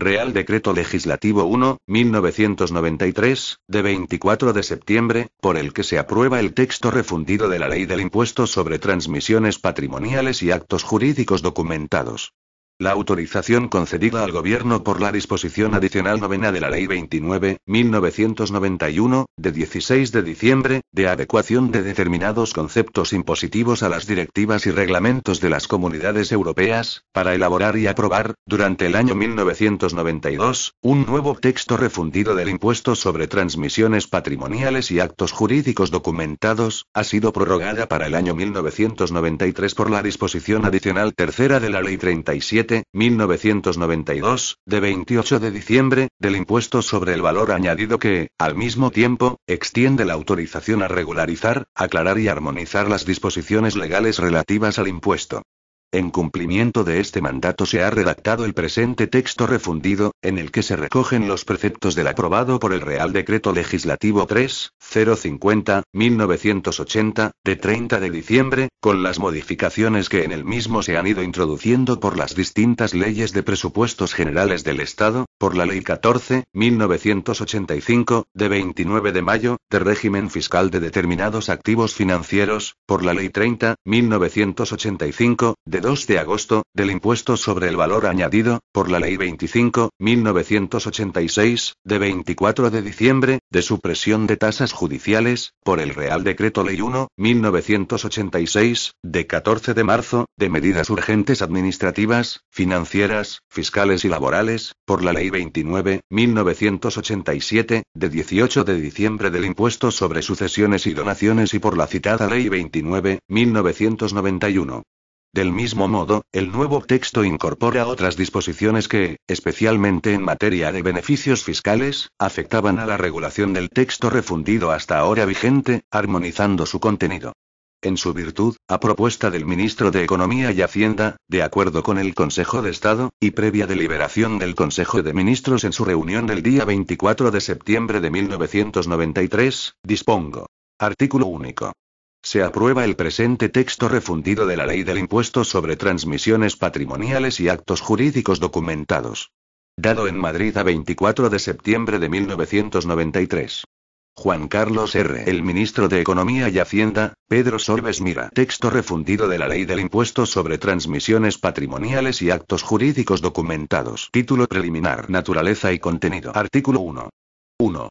Real Decreto Legislativo 1, 1993, de 24 de septiembre, por el que se aprueba el texto refundido de la Ley del Impuesto sobre Transmisiones Patrimoniales y Actos Jurídicos Documentados. La autorización concedida al gobierno por la disposición adicional novena de la Ley 29, 1991, de 16 de diciembre, de adecuación de determinados conceptos impositivos a las directivas y reglamentos de las comunidades europeas, para elaborar y aprobar, durante el año 1992, un nuevo texto refundido del impuesto sobre transmisiones patrimoniales y actos jurídicos documentados, ha sido prorrogada para el año 1993 por la disposición adicional tercera de la Ley 37 1992, de 28 de diciembre, del impuesto sobre el valor añadido que, al mismo tiempo, extiende la autorización a regularizar, aclarar y armonizar las disposiciones legales relativas al impuesto. En cumplimiento de este mandato se ha redactado el presente texto refundido, en el que se recogen los preceptos del aprobado por el Real Decreto Legislativo 3, 050, 1980, de 30 de diciembre, con las modificaciones que en el mismo se han ido introduciendo por las distintas leyes de presupuestos generales del Estado, por la Ley 14, 1985, de 29 de mayo, de régimen fiscal de determinados activos financieros, por la Ley 30, 1985, de 2 de agosto, del impuesto sobre el valor añadido, por la Ley 25, 1986, de 24 de diciembre, de supresión de tasas judiciales, por el Real Decreto Ley 1, 1986, de 14 de marzo, de medidas urgentes administrativas, financieras, fiscales y laborales, por la Ley 29, 1987, de 18 de diciembre del impuesto sobre sucesiones y donaciones y por la citada Ley 29, 1991. Del mismo modo, el nuevo texto incorpora otras disposiciones que, especialmente en materia de beneficios fiscales, afectaban a la regulación del texto refundido hasta ahora vigente, armonizando su contenido. En su virtud, a propuesta del ministro de Economía y Hacienda, de acuerdo con el Consejo de Estado, y previa deliberación del Consejo de Ministros en su reunión del día 24 de septiembre de 1993, dispongo. Artículo único. Se aprueba el presente texto refundido de la Ley del Impuesto sobre Transmisiones Patrimoniales y Actos Jurídicos Documentados. Dado en Madrid a 24 de septiembre de 1993. Juan Carlos R. El ministro de Economía y Hacienda, Pedro Sorbes Mira. Texto refundido de la Ley del Impuesto sobre Transmisiones Patrimoniales y Actos Jurídicos Documentados. Título preliminar. Naturaleza y contenido. Artículo 1. 1.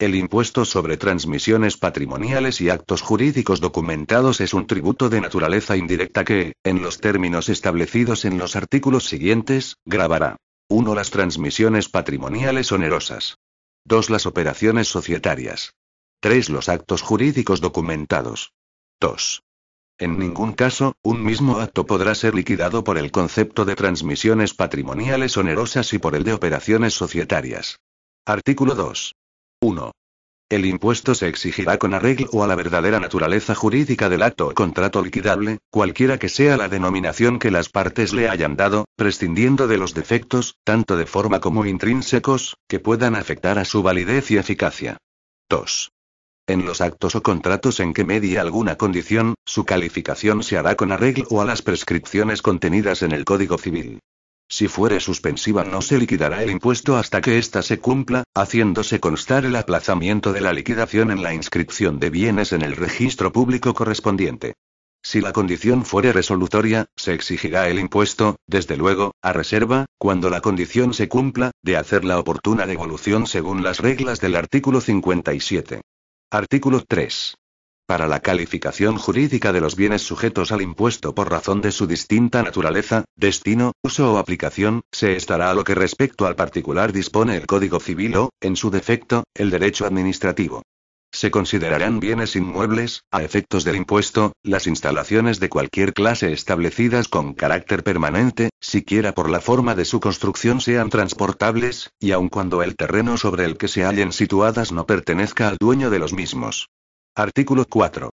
El impuesto sobre transmisiones patrimoniales y actos jurídicos documentados es un tributo de naturaleza indirecta que, en los términos establecidos en los artículos siguientes, grabará. 1. Las transmisiones patrimoniales onerosas. 2. Las operaciones societarias. 3. Los actos jurídicos documentados. 2. En ningún caso, un mismo acto podrá ser liquidado por el concepto de transmisiones patrimoniales onerosas y por el de operaciones societarias. Artículo 2. 1. El impuesto se exigirá con arreglo a la verdadera naturaleza jurídica del acto o contrato liquidable, cualquiera que sea la denominación que las partes le hayan dado, prescindiendo de los defectos, tanto de forma como intrínsecos, que puedan afectar a su validez y eficacia. 2. En los actos o contratos en que medie alguna condición, su calificación se hará con arreglo a las prescripciones contenidas en el Código Civil. Si fuere suspensiva no se liquidará el impuesto hasta que ésta se cumpla, haciéndose constar el aplazamiento de la liquidación en la inscripción de bienes en el registro público correspondiente. Si la condición fuere resolutoria, se exigirá el impuesto, desde luego, a reserva, cuando la condición se cumpla, de hacer la oportuna devolución según las reglas del artículo 57. Artículo 3. Para la calificación jurídica de los bienes sujetos al impuesto por razón de su distinta naturaleza, destino, uso o aplicación, se estará a lo que respecto al particular dispone el Código Civil o, en su defecto, el derecho administrativo. Se considerarán bienes inmuebles, a efectos del impuesto, las instalaciones de cualquier clase establecidas con carácter permanente, siquiera por la forma de su construcción sean transportables, y aun cuando el terreno sobre el que se hallen situadas no pertenezca al dueño de los mismos. Artículo 4.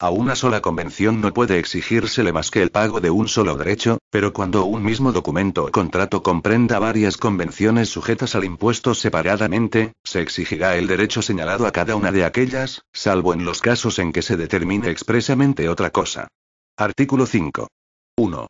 A una sola convención no puede exigírsele más que el pago de un solo derecho, pero cuando un mismo documento o contrato comprenda varias convenciones sujetas al impuesto separadamente, se exigirá el derecho señalado a cada una de aquellas, salvo en los casos en que se determine expresamente otra cosa. Artículo 5. 1.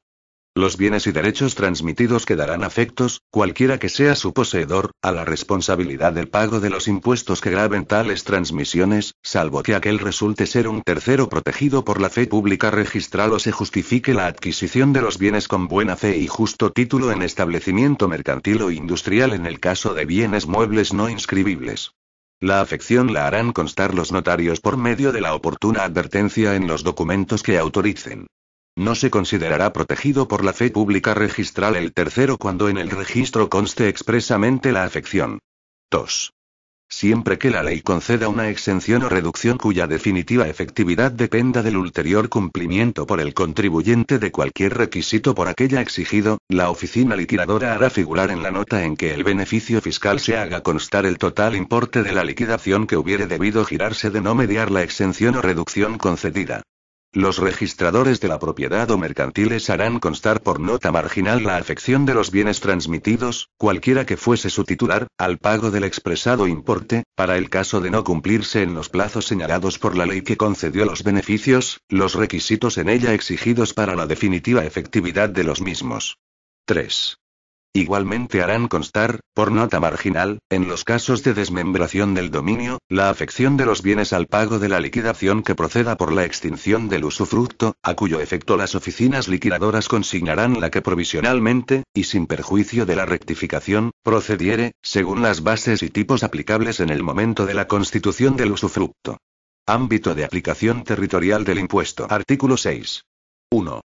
Los bienes y derechos transmitidos quedarán afectos, cualquiera que sea su poseedor, a la responsabilidad del pago de los impuestos que graben tales transmisiones, salvo que aquel resulte ser un tercero protegido por la fe pública registral o se justifique la adquisición de los bienes con buena fe y justo título en establecimiento mercantil o industrial en el caso de bienes muebles no inscribibles. La afección la harán constar los notarios por medio de la oportuna advertencia en los documentos que autoricen. No se considerará protegido por la fe pública registral el tercero cuando en el registro conste expresamente la afección. 2. Siempre que la ley conceda una exención o reducción cuya definitiva efectividad dependa del ulterior cumplimiento por el contribuyente de cualquier requisito por aquella exigido, la oficina liquidadora hará figurar en la nota en que el beneficio fiscal se haga constar el total importe de la liquidación que hubiere debido girarse de no mediar la exención o reducción concedida. Los registradores de la propiedad o mercantiles harán constar por nota marginal la afección de los bienes transmitidos, cualquiera que fuese su titular, al pago del expresado importe, para el caso de no cumplirse en los plazos señalados por la ley que concedió los beneficios, los requisitos en ella exigidos para la definitiva efectividad de los mismos. 3. Igualmente harán constar, por nota marginal, en los casos de desmembración del dominio, la afección de los bienes al pago de la liquidación que proceda por la extinción del usufructo, a cuyo efecto las oficinas liquidadoras consignarán la que provisionalmente, y sin perjuicio de la rectificación, procediere, según las bases y tipos aplicables en el momento de la constitución del usufructo. Ámbito de aplicación territorial del impuesto. Artículo 6. 1.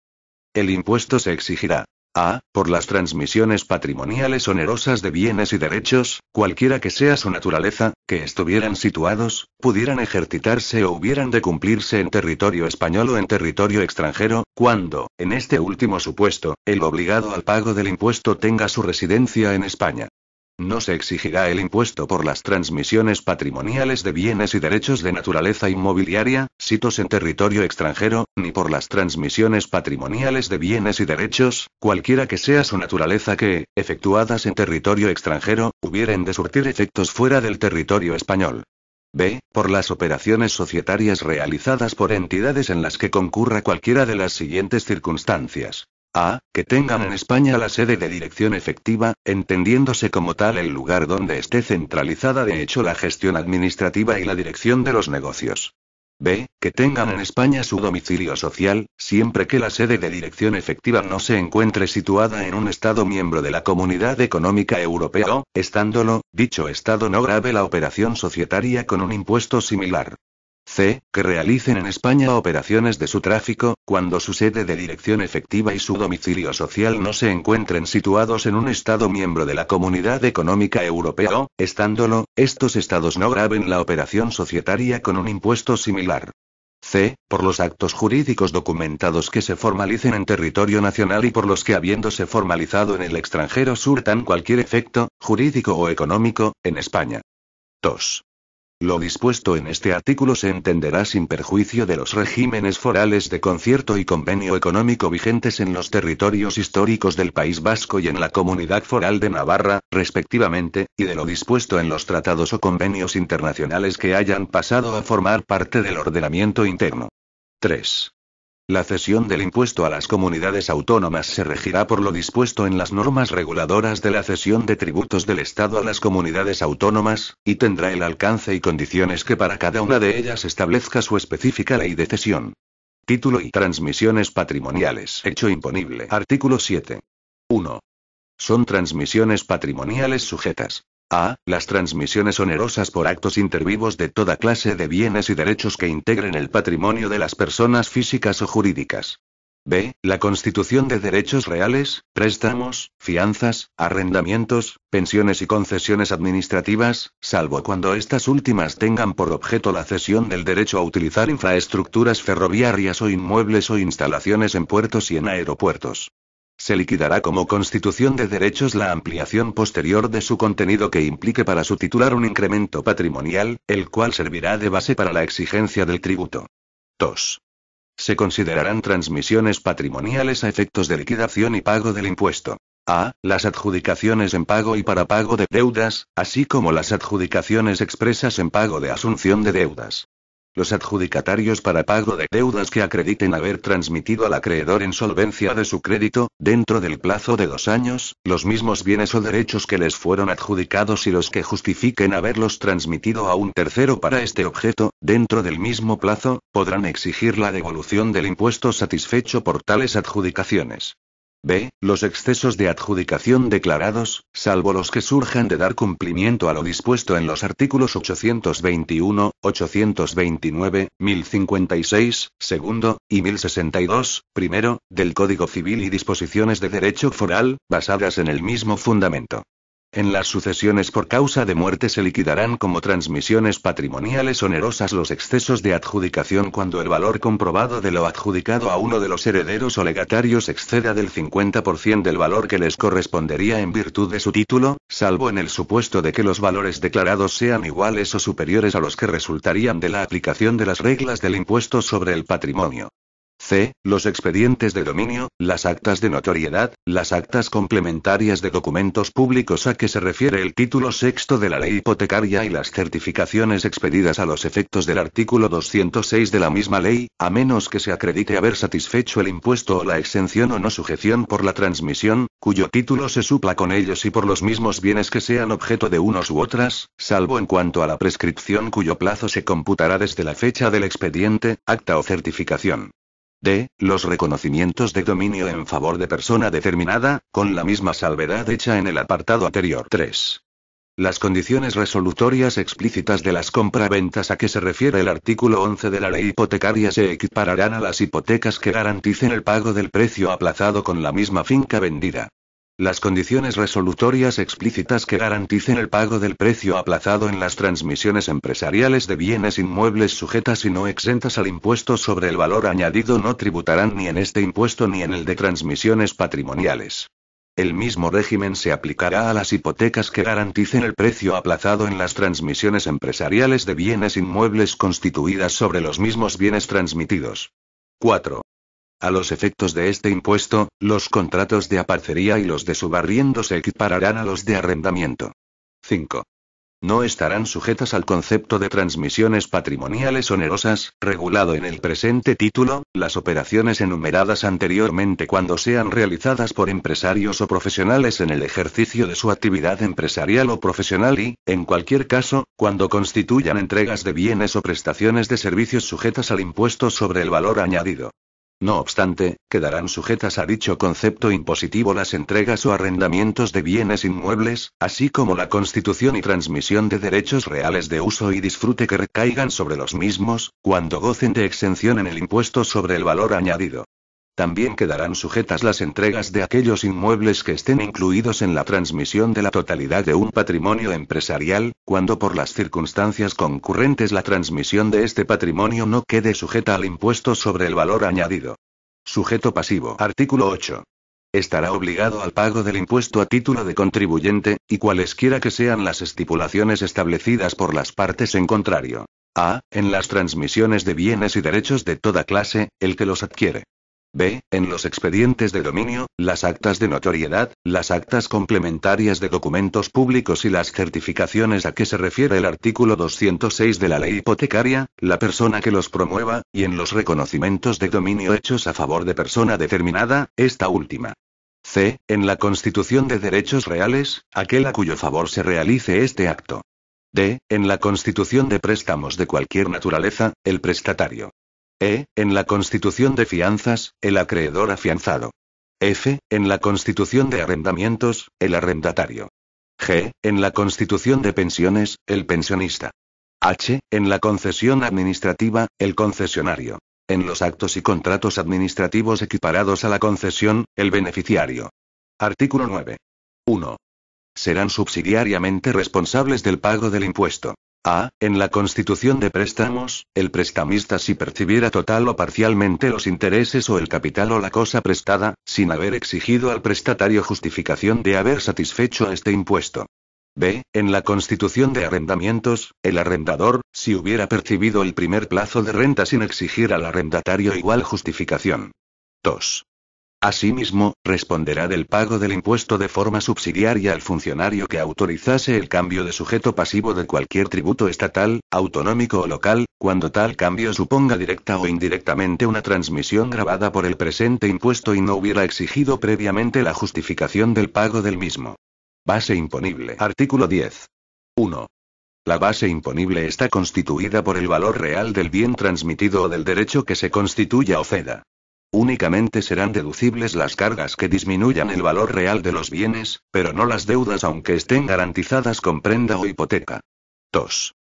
El impuesto se exigirá a. Por las transmisiones patrimoniales onerosas de bienes y derechos, cualquiera que sea su naturaleza, que estuvieran situados, pudieran ejercitarse o hubieran de cumplirse en territorio español o en territorio extranjero, cuando, en este último supuesto, el obligado al pago del impuesto tenga su residencia en España. No se exigirá el impuesto por las transmisiones patrimoniales de bienes y derechos de naturaleza inmobiliaria, sitos en territorio extranjero, ni por las transmisiones patrimoniales de bienes y derechos, cualquiera que sea su naturaleza que, efectuadas en territorio extranjero, hubieran de surtir efectos fuera del territorio español. B. Por las operaciones societarias realizadas por entidades en las que concurra cualquiera de las siguientes circunstancias a que tengan en España la sede de dirección efectiva, entendiéndose como tal el lugar donde esté centralizada de hecho la gestión administrativa y la dirección de los negocios. B. Que tengan en España su domicilio social, siempre que la sede de dirección efectiva no se encuentre situada en un Estado miembro de la Comunidad Económica Europea o, estándolo, dicho Estado no grave la operación societaria con un impuesto similar. C. Que realicen en España operaciones de su tráfico, cuando su sede de dirección efectiva y su domicilio social no se encuentren situados en un Estado miembro de la Comunidad Económica Europea o, estándolo, estos Estados no graben la operación societaria con un impuesto similar. C. Por los actos jurídicos documentados que se formalicen en territorio nacional y por los que habiéndose formalizado en el extranjero surtan cualquier efecto, jurídico o económico, en España. 2. Lo dispuesto en este artículo se entenderá sin perjuicio de los regímenes forales de concierto y convenio económico vigentes en los territorios históricos del País Vasco y en la Comunidad Foral de Navarra, respectivamente, y de lo dispuesto en los tratados o convenios internacionales que hayan pasado a formar parte del ordenamiento interno. 3. La cesión del impuesto a las comunidades autónomas se regirá por lo dispuesto en las normas reguladoras de la cesión de tributos del Estado a las comunidades autónomas, y tendrá el alcance y condiciones que para cada una de ellas establezca su específica ley de cesión. Título y transmisiones patrimoniales. Hecho imponible. Artículo 7. 1. Son transmisiones patrimoniales sujetas a. Las transmisiones onerosas por actos intervivos de toda clase de bienes y derechos que integren el patrimonio de las personas físicas o jurídicas. B. La constitución de derechos reales, préstamos, fianzas, arrendamientos, pensiones y concesiones administrativas, salvo cuando estas últimas tengan por objeto la cesión del derecho a utilizar infraestructuras ferroviarias o inmuebles o instalaciones en puertos y en aeropuertos. Se liquidará como constitución de derechos la ampliación posterior de su contenido que implique para su titular un incremento patrimonial, el cual servirá de base para la exigencia del tributo. 2. Se considerarán transmisiones patrimoniales a efectos de liquidación y pago del impuesto. A. Las adjudicaciones en pago y para pago de deudas, así como las adjudicaciones expresas en pago de asunción de deudas. Los adjudicatarios para pago de deudas que acrediten haber transmitido al acreedor en solvencia de su crédito, dentro del plazo de dos años, los mismos bienes o derechos que les fueron adjudicados y los que justifiquen haberlos transmitido a un tercero para este objeto, dentro del mismo plazo, podrán exigir la devolución del impuesto satisfecho por tales adjudicaciones. B. Los excesos de adjudicación declarados, salvo los que surjan de dar cumplimiento a lo dispuesto en los artículos 821, 829, 1056, segundo, y 1062, primero, del Código Civil y disposiciones de derecho foral, basadas en el mismo fundamento. En las sucesiones por causa de muerte se liquidarán como transmisiones patrimoniales onerosas los excesos de adjudicación cuando el valor comprobado de lo adjudicado a uno de los herederos o legatarios exceda del 50% del valor que les correspondería en virtud de su título, salvo en el supuesto de que los valores declarados sean iguales o superiores a los que resultarían de la aplicación de las reglas del impuesto sobre el patrimonio. C. Los expedientes de dominio, las actas de notoriedad, las actas complementarias de documentos públicos a que se refiere el título sexto de la ley hipotecaria y las certificaciones expedidas a los efectos del artículo 206 de la misma ley, a menos que se acredite haber satisfecho el impuesto o la exención o no sujeción por la transmisión, cuyo título se supla con ellos y por los mismos bienes que sean objeto de unos u otras, salvo en cuanto a la prescripción cuyo plazo se computará desde la fecha del expediente, acta o certificación. D. Los reconocimientos de dominio en favor de persona determinada, con la misma salvedad hecha en el apartado anterior 3. Las condiciones resolutorias explícitas de las compraventas a que se refiere el artículo 11 de la ley hipotecaria se equipararán a las hipotecas que garanticen el pago del precio aplazado con la misma finca vendida. Las condiciones resolutorias explícitas que garanticen el pago del precio aplazado en las transmisiones empresariales de bienes inmuebles sujetas y no exentas al impuesto sobre el valor añadido no tributarán ni en este impuesto ni en el de transmisiones patrimoniales. El mismo régimen se aplicará a las hipotecas que garanticen el precio aplazado en las transmisiones empresariales de bienes inmuebles constituidas sobre los mismos bienes transmitidos. 4. A los efectos de este impuesto, los contratos de aparcería y los de subarriendo se equipararán a los de arrendamiento. 5. No estarán sujetas al concepto de transmisiones patrimoniales onerosas, regulado en el presente título, las operaciones enumeradas anteriormente cuando sean realizadas por empresarios o profesionales en el ejercicio de su actividad empresarial o profesional y, en cualquier caso, cuando constituyan entregas de bienes o prestaciones de servicios sujetas al impuesto sobre el valor añadido. No obstante, quedarán sujetas a dicho concepto impositivo las entregas o arrendamientos de bienes inmuebles, así como la constitución y transmisión de derechos reales de uso y disfrute que recaigan sobre los mismos, cuando gocen de exención en el impuesto sobre el valor añadido. También quedarán sujetas las entregas de aquellos inmuebles que estén incluidos en la transmisión de la totalidad de un patrimonio empresarial, cuando por las circunstancias concurrentes la transmisión de este patrimonio no quede sujeta al impuesto sobre el valor añadido. Sujeto pasivo. Artículo 8. Estará obligado al pago del impuesto a título de contribuyente, y cualesquiera que sean las estipulaciones establecidas por las partes en contrario. A. En las transmisiones de bienes y derechos de toda clase, el que los adquiere B. En los expedientes de dominio, las actas de notoriedad, las actas complementarias de documentos públicos y las certificaciones a que se refiere el artículo 206 de la ley hipotecaria, la persona que los promueva, y en los reconocimientos de dominio hechos a favor de persona determinada, esta última. C. En la Constitución de Derechos Reales, aquel a cuyo favor se realice este acto. D. En la Constitución de préstamos de cualquier naturaleza, el prestatario. E. En la constitución de fianzas, el acreedor afianzado. F. En la constitución de arrendamientos, el arrendatario. G. En la constitución de pensiones, el pensionista. H. En la concesión administrativa, el concesionario. En los actos y contratos administrativos equiparados a la concesión, el beneficiario. Artículo 9. 1. Serán subsidiariamente responsables del pago del impuesto. A. En la constitución de préstamos, el prestamista si percibiera total o parcialmente los intereses o el capital o la cosa prestada, sin haber exigido al prestatario justificación de haber satisfecho este impuesto. B. En la constitución de arrendamientos, el arrendador, si hubiera percibido el primer plazo de renta sin exigir al arrendatario igual justificación. 2. Asimismo, responderá del pago del impuesto de forma subsidiaria al funcionario que autorizase el cambio de sujeto pasivo de cualquier tributo estatal, autonómico o local, cuando tal cambio suponga directa o indirectamente una transmisión grabada por el presente impuesto y no hubiera exigido previamente la justificación del pago del mismo. Base imponible. Artículo 10. 1. La base imponible está constituida por el valor real del bien transmitido o del derecho que se constituya o ceda. Únicamente serán deducibles las cargas que disminuyan el valor real de los bienes, pero no las deudas aunque estén garantizadas con prenda o hipoteca. 2.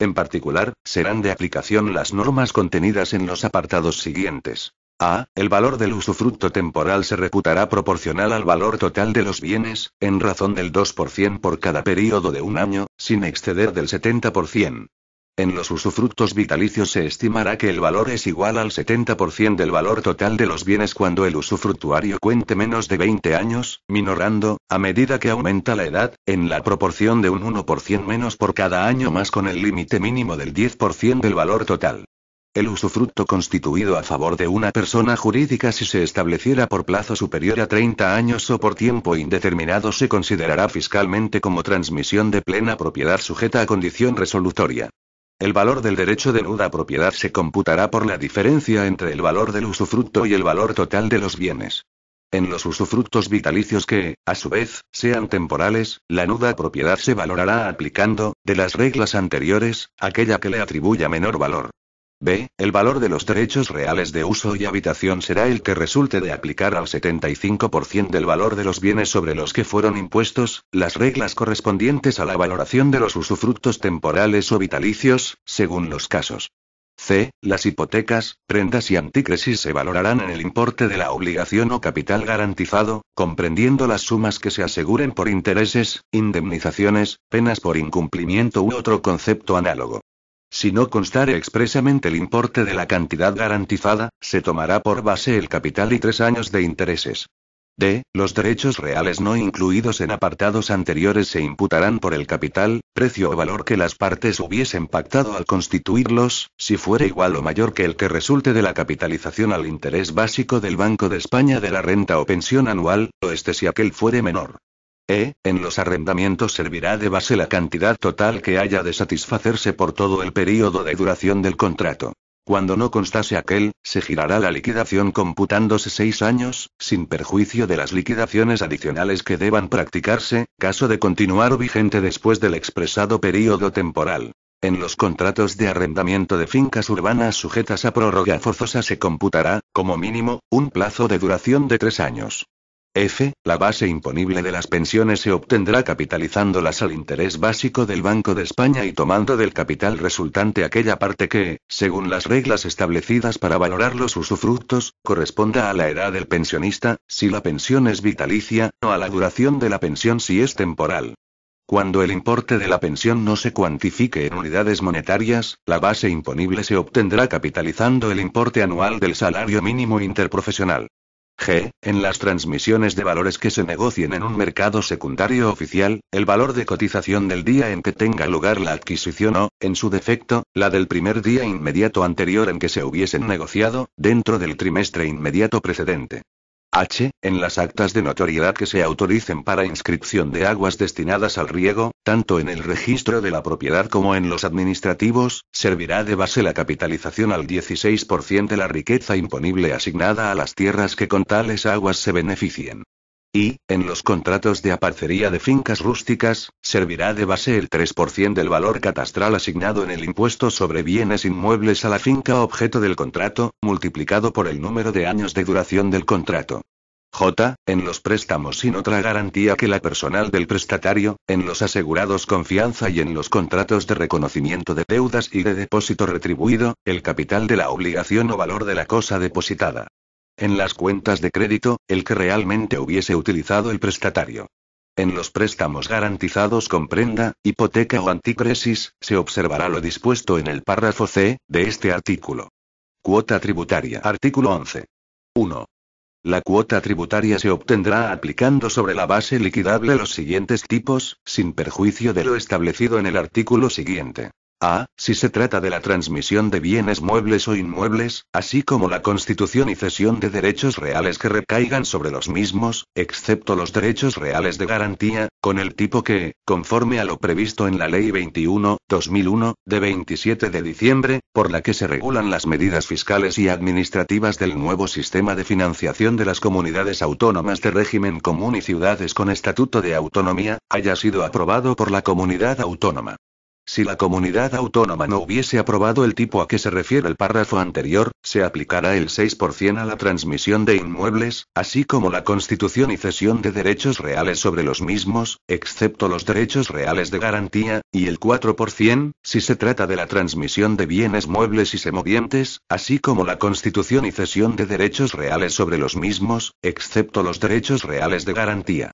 En particular, serán de aplicación las normas contenidas en los apartados siguientes. A. El valor del usufructo temporal se reputará proporcional al valor total de los bienes, en razón del 2% por cada período de un año, sin exceder del 70%. En los usufructos vitalicios se estimará que el valor es igual al 70% del valor total de los bienes cuando el usufructuario cuente menos de 20 años, minorando, a medida que aumenta la edad, en la proporción de un 1% menos por cada año más con el límite mínimo del 10% del valor total. El usufructo constituido a favor de una persona jurídica si se estableciera por plazo superior a 30 años o por tiempo indeterminado se considerará fiscalmente como transmisión de plena propiedad sujeta a condición resolutoria. El valor del derecho de nuda propiedad se computará por la diferencia entre el valor del usufructo y el valor total de los bienes. En los usufructos vitalicios que, a su vez, sean temporales, la nuda propiedad se valorará aplicando, de las reglas anteriores, aquella que le atribuya menor valor. B. El valor de los derechos reales de uso y habitación será el que resulte de aplicar al 75% del valor de los bienes sobre los que fueron impuestos, las reglas correspondientes a la valoración de los usufructos temporales o vitalicios, según los casos. C. Las hipotecas, prendas y anticresis se valorarán en el importe de la obligación o capital garantizado, comprendiendo las sumas que se aseguren por intereses, indemnizaciones, penas por incumplimiento u otro concepto análogo. Si no constare expresamente el importe de la cantidad garantizada, se tomará por base el capital y tres años de intereses. D. Los derechos reales no incluidos en apartados anteriores se imputarán por el capital, precio o valor que las partes hubiesen pactado al constituirlos, si fuera igual o mayor que el que resulte de la capitalización al interés básico del Banco de España de la renta o pensión anual, o este si aquel fuere menor. E, en los arrendamientos servirá de base la cantidad total que haya de satisfacerse por todo el período de duración del contrato. Cuando no constase aquel, se girará la liquidación computándose seis años, sin perjuicio de las liquidaciones adicionales que deban practicarse, caso de continuar vigente después del expresado período temporal. En los contratos de arrendamiento de fincas urbanas sujetas a prórroga forzosa se computará, como mínimo, un plazo de duración de tres años. F. La base imponible de las pensiones se obtendrá capitalizándolas al interés básico del Banco de España y tomando del capital resultante aquella parte que, según las reglas establecidas para valorar los usufructos, corresponda a la edad del pensionista, si la pensión es vitalicia, o a la duración de la pensión si es temporal. Cuando el importe de la pensión no se cuantifique en unidades monetarias, la base imponible se obtendrá capitalizando el importe anual del salario mínimo interprofesional. G. En las transmisiones de valores que se negocien en un mercado secundario oficial, el valor de cotización del día en que tenga lugar la adquisición o, en su defecto, la del primer día inmediato anterior en que se hubiesen negociado, dentro del trimestre inmediato precedente. H. En las actas de notoriedad que se autoricen para inscripción de aguas destinadas al riego, tanto en el registro de la propiedad como en los administrativos, servirá de base la capitalización al 16% de la riqueza imponible asignada a las tierras que con tales aguas se beneficien. Y, en los contratos de aparcería de fincas rústicas, servirá de base el 3% del valor catastral asignado en el impuesto sobre bienes inmuebles a la finca objeto del contrato, multiplicado por el número de años de duración del contrato. J. En los préstamos sin otra garantía que la personal del prestatario, en los asegurados confianza y en los contratos de reconocimiento de deudas y de depósito retribuido, el capital de la obligación o valor de la cosa depositada. En las cuentas de crédito, el que realmente hubiese utilizado el prestatario. En los préstamos garantizados con prenda, hipoteca o anticresis, se observará lo dispuesto en el párrafo C de este artículo. Cuota tributaria. Artículo 11. 1. La cuota tributaria se obtendrá aplicando sobre la base liquidable los siguientes tipos, sin perjuicio de lo establecido en el artículo siguiente. A. Ah, si se trata de la transmisión de bienes muebles o inmuebles, así como la constitución y cesión de derechos reales que recaigan sobre los mismos, excepto los derechos reales de garantía, con el tipo que, conforme a lo previsto en la Ley 21-2001, de 27 de diciembre, por la que se regulan las medidas fiscales y administrativas del nuevo sistema de financiación de las comunidades autónomas de régimen común y ciudades con estatuto de autonomía, haya sido aprobado por la comunidad autónoma. Si la comunidad autónoma no hubiese aprobado el tipo a que se refiere el párrafo anterior, se aplicará el 6% a la transmisión de inmuebles, así como la constitución y cesión de derechos reales sobre los mismos, excepto los derechos reales de garantía, y el 4%, si se trata de la transmisión de bienes muebles y semovientes, así como la constitución y cesión de derechos reales sobre los mismos, excepto los derechos reales de garantía.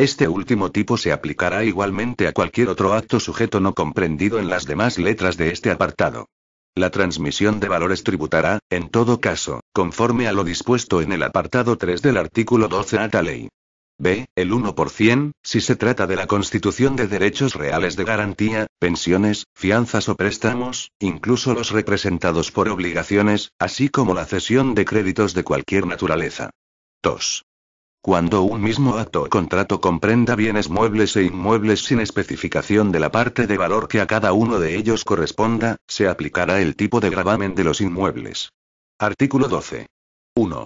Este último tipo se aplicará igualmente a cualquier otro acto sujeto no comprendido en las demás letras de este apartado. La transmisión de valores tributará, en todo caso, conforme a lo dispuesto en el apartado 3 del artículo 12 a ley. B. El 1%, si se trata de la constitución de derechos reales de garantía, pensiones, fianzas o préstamos, incluso los representados por obligaciones, así como la cesión de créditos de cualquier naturaleza. 2. Cuando un mismo acto o contrato comprenda bienes muebles e inmuebles sin especificación de la parte de valor que a cada uno de ellos corresponda, se aplicará el tipo de gravamen de los inmuebles. Artículo 12. 1.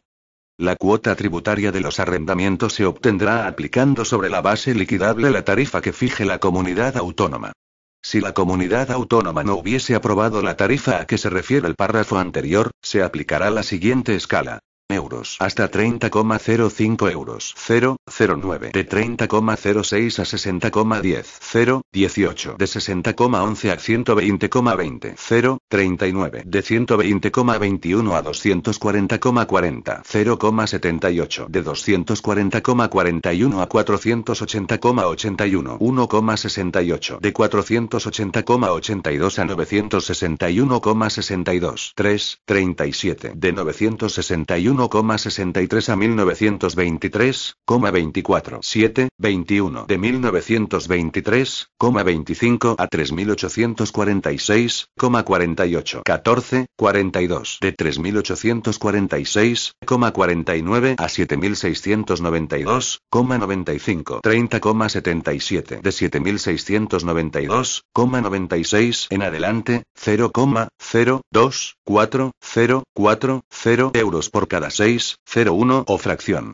La cuota tributaria de los arrendamientos se obtendrá aplicando sobre la base liquidable la tarifa que fije la comunidad autónoma. Si la comunidad autónoma no hubiese aprobado la tarifa a que se refiere el párrafo anterior, se aplicará la siguiente escala euros hasta 30,05 euros 0,09 de 30,06 a 60,10 0,18 de 60,11 a 120,20 0,39 de 120,21 a 240,40 0,78 de 240,41 a 480,81 1,68 de 480,82 a 961,62 3,37 de 961 1,63 a 1923,24. 7, 21 de 1923,25 a 3846,48. 14, 42 de 3846,49 a 7692,95. 30,77 de 7692,96 en adelante, 0,024040 euros por cada 6.01 o fracción.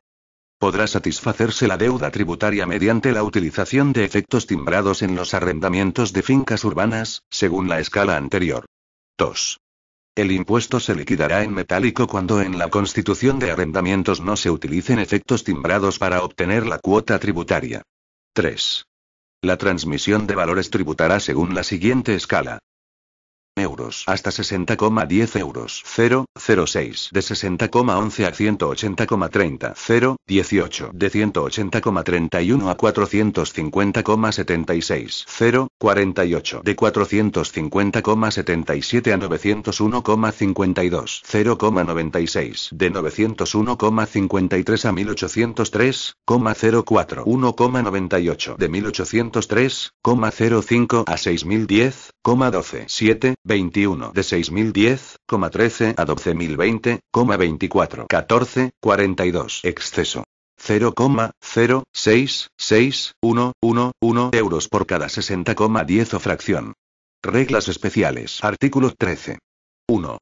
Podrá satisfacerse la deuda tributaria mediante la utilización de efectos timbrados en los arrendamientos de fincas urbanas, según la escala anterior. 2. El impuesto se liquidará en metálico cuando en la constitución de arrendamientos no se utilicen efectos timbrados para obtener la cuota tributaria. 3. La transmisión de valores tributará según la siguiente escala euros hasta 60,10 euros 0,06 de 60,11 a 180,30 0,18. de 180,31 a 450,76 0,48. de 450,77 a 901,52 0,96 de 901,53 a 1803,04 1,98 de 1803,05 a 6010,12 7 21 de 6010,13 a 12020,24 14, 42 exceso. 0,066111 euros por cada 60,10 o fracción. Reglas especiales. Artículo 13. 1.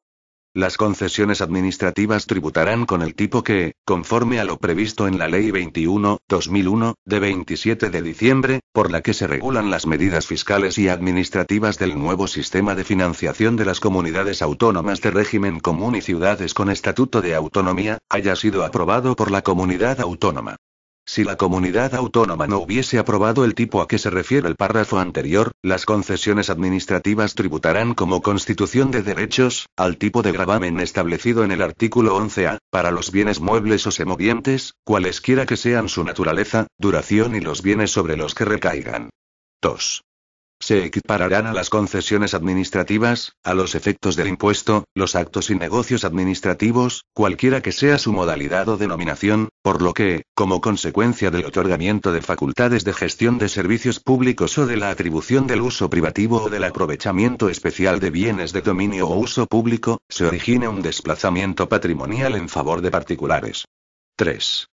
Las concesiones administrativas tributarán con el tipo que, conforme a lo previsto en la Ley 21-2001, de 27 de diciembre, por la que se regulan las medidas fiscales y administrativas del nuevo sistema de financiación de las comunidades autónomas de régimen común y ciudades con estatuto de autonomía, haya sido aprobado por la comunidad autónoma. Si la comunidad autónoma no hubiese aprobado el tipo a que se refiere el párrafo anterior, las concesiones administrativas tributarán como constitución de derechos, al tipo de gravamen establecido en el artículo 11a, para los bienes muebles o semovientes, cualesquiera que sean su naturaleza, duración y los bienes sobre los que recaigan. 2 se equipararán a las concesiones administrativas, a los efectos del impuesto, los actos y negocios administrativos, cualquiera que sea su modalidad o denominación, por lo que, como consecuencia del otorgamiento de facultades de gestión de servicios públicos o de la atribución del uso privativo o del aprovechamiento especial de bienes de dominio o uso público, se origine un desplazamiento patrimonial en favor de particulares. 3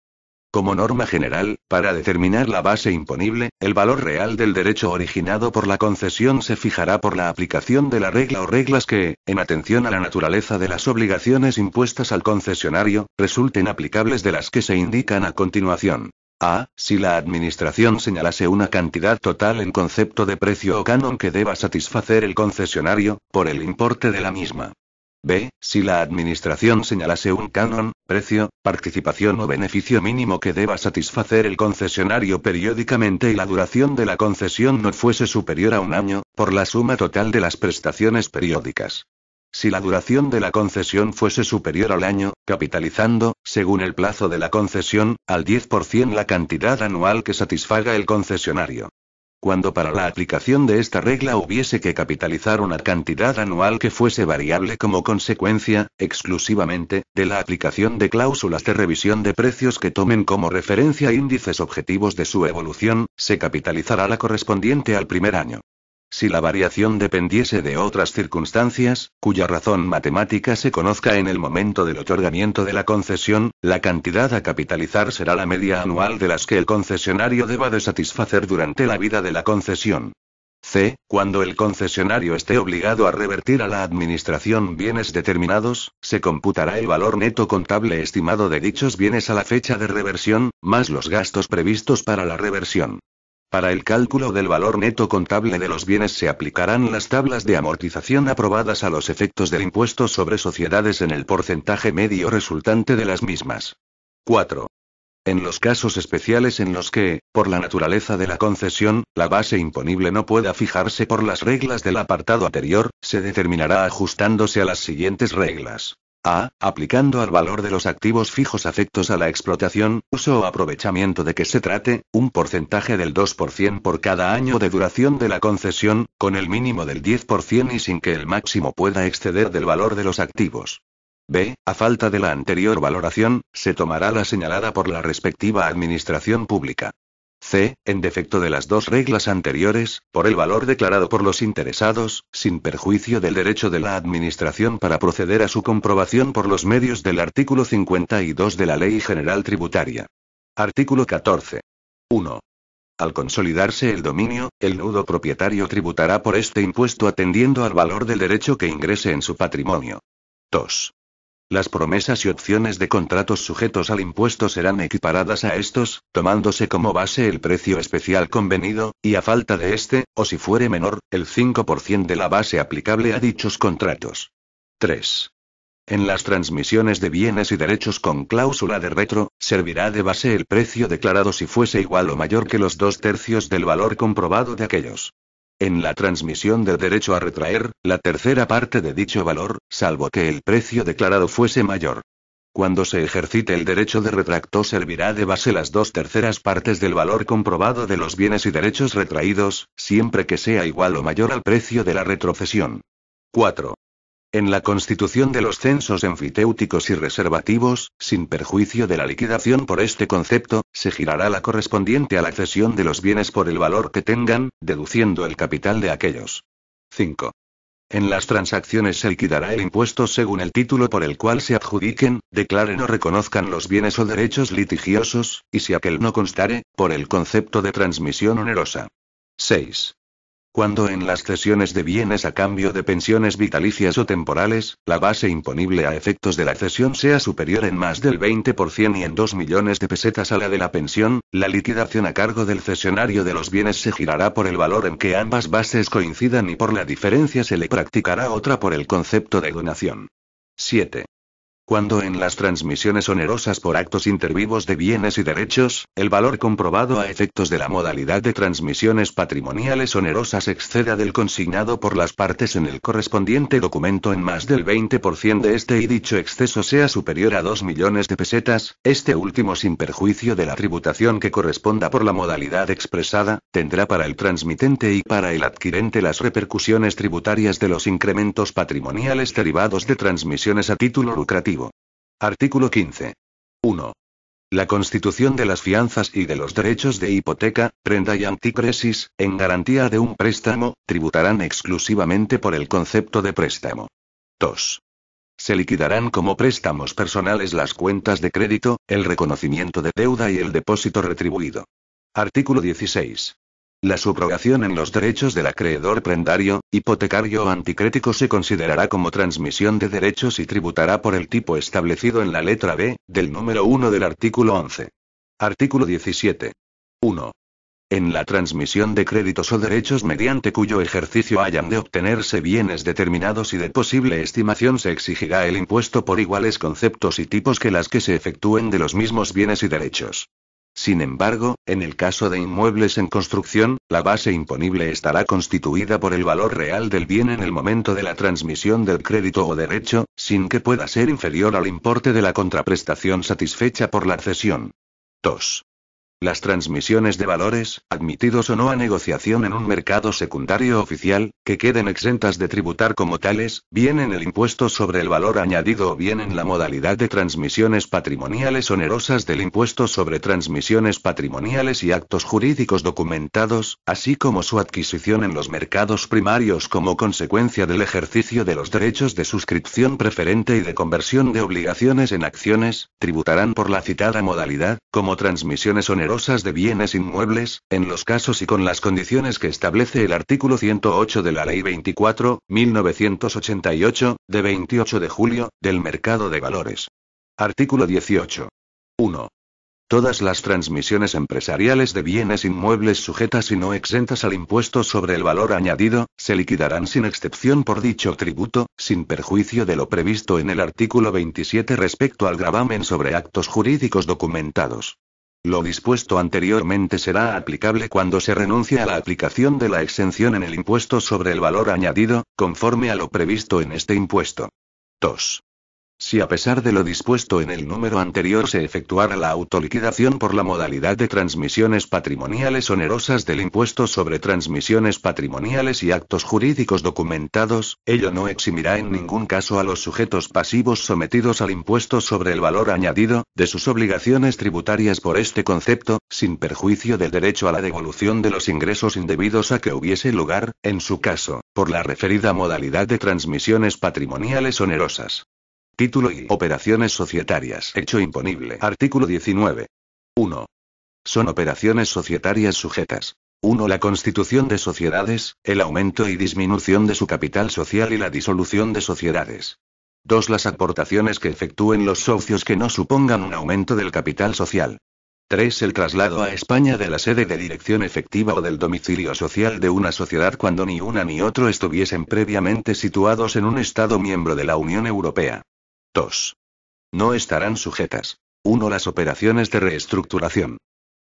como norma general, para determinar la base imponible, el valor real del derecho originado por la concesión se fijará por la aplicación de la regla o reglas que, en atención a la naturaleza de las obligaciones impuestas al concesionario, resulten aplicables de las que se indican a continuación. A. Si la Administración señalase una cantidad total en concepto de precio o canon que deba satisfacer el concesionario, por el importe de la misma. B. Si la Administración señalase un canon, precio, participación o beneficio mínimo que deba satisfacer el concesionario periódicamente y la duración de la concesión no fuese superior a un año, por la suma total de las prestaciones periódicas. Si la duración de la concesión fuese superior al año, capitalizando, según el plazo de la concesión, al 10% la cantidad anual que satisfaga el concesionario. Cuando para la aplicación de esta regla hubiese que capitalizar una cantidad anual que fuese variable como consecuencia, exclusivamente, de la aplicación de cláusulas de revisión de precios que tomen como referencia índices objetivos de su evolución, se capitalizará la correspondiente al primer año. Si la variación dependiese de otras circunstancias, cuya razón matemática se conozca en el momento del otorgamiento de la concesión, la cantidad a capitalizar será la media anual de las que el concesionario deba de satisfacer durante la vida de la concesión. C. Cuando el concesionario esté obligado a revertir a la Administración bienes determinados, se computará el valor neto contable estimado de dichos bienes a la fecha de reversión, más los gastos previstos para la reversión. Para el cálculo del valor neto contable de los bienes se aplicarán las tablas de amortización aprobadas a los efectos del impuesto sobre sociedades en el porcentaje medio resultante de las mismas. 4. En los casos especiales en los que, por la naturaleza de la concesión, la base imponible no pueda fijarse por las reglas del apartado anterior, se determinará ajustándose a las siguientes reglas. A. Aplicando al valor de los activos fijos afectos a la explotación, uso o aprovechamiento de que se trate, un porcentaje del 2% por cada año de duración de la concesión, con el mínimo del 10% y sin que el máximo pueda exceder del valor de los activos. B. A falta de la anterior valoración, se tomará la señalada por la respectiva administración pública. C, en defecto de las dos reglas anteriores, por el valor declarado por los interesados, sin perjuicio del derecho de la Administración para proceder a su comprobación por los medios del artículo 52 de la Ley General Tributaria. Artículo 14. 1. Al consolidarse el dominio, el nudo propietario tributará por este impuesto atendiendo al valor del derecho que ingrese en su patrimonio. 2. Las promesas y opciones de contratos sujetos al impuesto serán equiparadas a estos, tomándose como base el precio especial convenido, y a falta de este, o si fuere menor, el 5% de la base aplicable a dichos contratos. 3. En las transmisiones de bienes y derechos con cláusula de retro, servirá de base el precio declarado si fuese igual o mayor que los dos tercios del valor comprobado de aquellos en la transmisión del derecho a retraer, la tercera parte de dicho valor, salvo que el precio declarado fuese mayor. Cuando se ejercite el derecho de retracto servirá de base las dos terceras partes del valor comprobado de los bienes y derechos retraídos, siempre que sea igual o mayor al precio de la retrocesión. 4. En la constitución de los censos enfiteúticos y reservativos, sin perjuicio de la liquidación por este concepto, se girará la correspondiente a la cesión de los bienes por el valor que tengan, deduciendo el capital de aquellos. 5. En las transacciones se liquidará el impuesto según el título por el cual se adjudiquen, declaren o reconozcan los bienes o derechos litigiosos, y si aquel no constare, por el concepto de transmisión onerosa. 6. Cuando en las cesiones de bienes a cambio de pensiones vitalicias o temporales, la base imponible a efectos de la cesión sea superior en más del 20% y en 2 millones de pesetas a la de la pensión, la liquidación a cargo del cesionario de los bienes se girará por el valor en que ambas bases coincidan y por la diferencia se le practicará otra por el concepto de donación. 7. Cuando en las transmisiones onerosas por actos intervivos de bienes y derechos, el valor comprobado a efectos de la modalidad de transmisiones patrimoniales onerosas exceda del consignado por las partes en el correspondiente documento en más del 20% de este y dicho exceso sea superior a 2 millones de pesetas, este último sin perjuicio de la tributación que corresponda por la modalidad expresada, tendrá para el transmitente y para el adquirente las repercusiones tributarias de los incrementos patrimoniales derivados de transmisiones a título lucrativo. Artículo 15. 1. La constitución de las fianzas y de los derechos de hipoteca, prenda y anticresis, en garantía de un préstamo, tributarán exclusivamente por el concepto de préstamo. 2. Se liquidarán como préstamos personales las cuentas de crédito, el reconocimiento de deuda y el depósito retribuido. Artículo 16. La subrogación en los derechos del acreedor prendario, hipotecario o anticrético se considerará como transmisión de derechos y tributará por el tipo establecido en la letra B, del número 1 del artículo 11. Artículo 17. 1. En la transmisión de créditos o derechos mediante cuyo ejercicio hayan de obtenerse bienes determinados y de posible estimación se exigirá el impuesto por iguales conceptos y tipos que las que se efectúen de los mismos bienes y derechos. Sin embargo, en el caso de inmuebles en construcción, la base imponible estará constituida por el valor real del bien en el momento de la transmisión del crédito o derecho, sin que pueda ser inferior al importe de la contraprestación satisfecha por la cesión. 2. Las transmisiones de valores, admitidos o no a negociación en un mercado secundario oficial, que queden exentas de tributar como tales, bien en el impuesto sobre el valor añadido o bien en la modalidad de transmisiones patrimoniales onerosas del impuesto sobre transmisiones patrimoniales y actos jurídicos documentados, así como su adquisición en los mercados primarios como consecuencia del ejercicio de los derechos de suscripción preferente y de conversión de obligaciones en acciones, tributarán por la citada modalidad, como transmisiones onerosas de bienes inmuebles, en los casos y con las condiciones que establece el artículo 108 de la Ley 24, 1988, de 28 de julio, del mercado de valores. Artículo 18. 1. Todas las transmisiones empresariales de bienes inmuebles sujetas y no exentas al impuesto sobre el valor añadido, se liquidarán sin excepción por dicho tributo, sin perjuicio de lo previsto en el artículo 27 respecto al gravamen sobre actos jurídicos documentados. Lo dispuesto anteriormente será aplicable cuando se renuncie a la aplicación de la exención en el impuesto sobre el valor añadido, conforme a lo previsto en este impuesto. 2. Si a pesar de lo dispuesto en el número anterior se efectuara la autoliquidación por la modalidad de transmisiones patrimoniales onerosas del impuesto sobre transmisiones patrimoniales y actos jurídicos documentados, ello no eximirá en ningún caso a los sujetos pasivos sometidos al impuesto sobre el valor añadido, de sus obligaciones tributarias por este concepto, sin perjuicio del derecho a la devolución de los ingresos indebidos a que hubiese lugar, en su caso, por la referida modalidad de transmisiones patrimoniales onerosas. Título y operaciones societarias. Hecho imponible. Artículo 19. 1. Son operaciones societarias sujetas. 1. La constitución de sociedades, el aumento y disminución de su capital social y la disolución de sociedades. 2. Las aportaciones que efectúen los socios que no supongan un aumento del capital social. 3. El traslado a España de la sede de dirección efectiva o del domicilio social de una sociedad cuando ni una ni otro estuviesen previamente situados en un Estado miembro de la Unión Europea. 2. No estarán sujetas. 1. Las operaciones de reestructuración.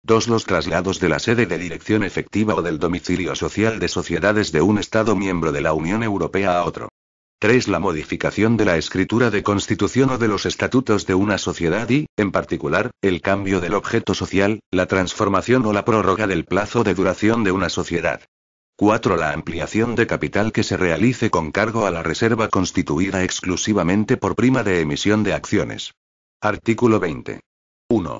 2. Los traslados de la sede de dirección efectiva o del domicilio social de sociedades de un Estado miembro de la Unión Europea a otro. 3. La modificación de la escritura de constitución o de los estatutos de una sociedad y, en particular, el cambio del objeto social, la transformación o la prórroga del plazo de duración de una sociedad. 4. La ampliación de capital que se realice con cargo a la reserva constituida exclusivamente por prima de emisión de acciones. Artículo 20. 1.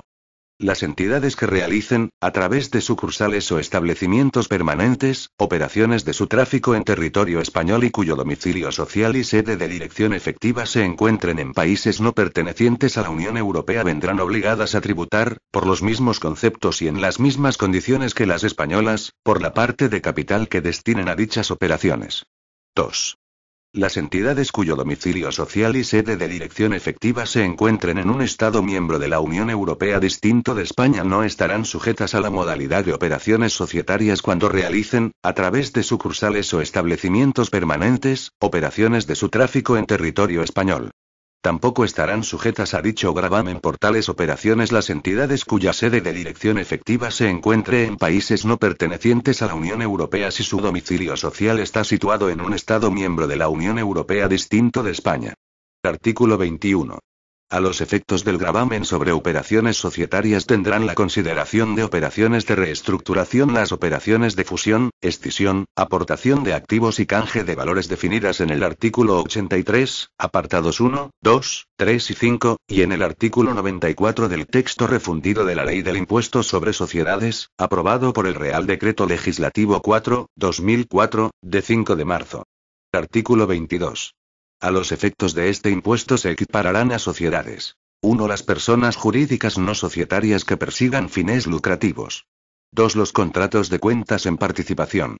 Las entidades que realicen, a través de sucursales o establecimientos permanentes, operaciones de su tráfico en territorio español y cuyo domicilio social y sede de dirección efectiva se encuentren en países no pertenecientes a la Unión Europea vendrán obligadas a tributar, por los mismos conceptos y en las mismas condiciones que las españolas, por la parte de capital que destinen a dichas operaciones. 2. Las entidades cuyo domicilio social y sede de dirección efectiva se encuentren en un Estado miembro de la Unión Europea distinto de España no estarán sujetas a la modalidad de operaciones societarias cuando realicen, a través de sucursales o establecimientos permanentes, operaciones de su tráfico en territorio español. Tampoco estarán sujetas a dicho gravamen por tales operaciones las entidades cuya sede de dirección efectiva se encuentre en países no pertenecientes a la Unión Europea si su domicilio social está situado en un Estado miembro de la Unión Europea distinto de España. Artículo 21. A los efectos del gravamen sobre operaciones societarias tendrán la consideración de operaciones de reestructuración las operaciones de fusión, escisión, aportación de activos y canje de valores definidas en el artículo 83, apartados 1, 2, 3 y 5, y en el artículo 94 del texto refundido de la Ley del Impuesto sobre Sociedades, aprobado por el Real Decreto Legislativo 4, 2004, de 5 de marzo. Artículo 22. A los efectos de este impuesto se equipararán a sociedades. 1. Las personas jurídicas no societarias que persigan fines lucrativos. 2. Los contratos de cuentas en participación.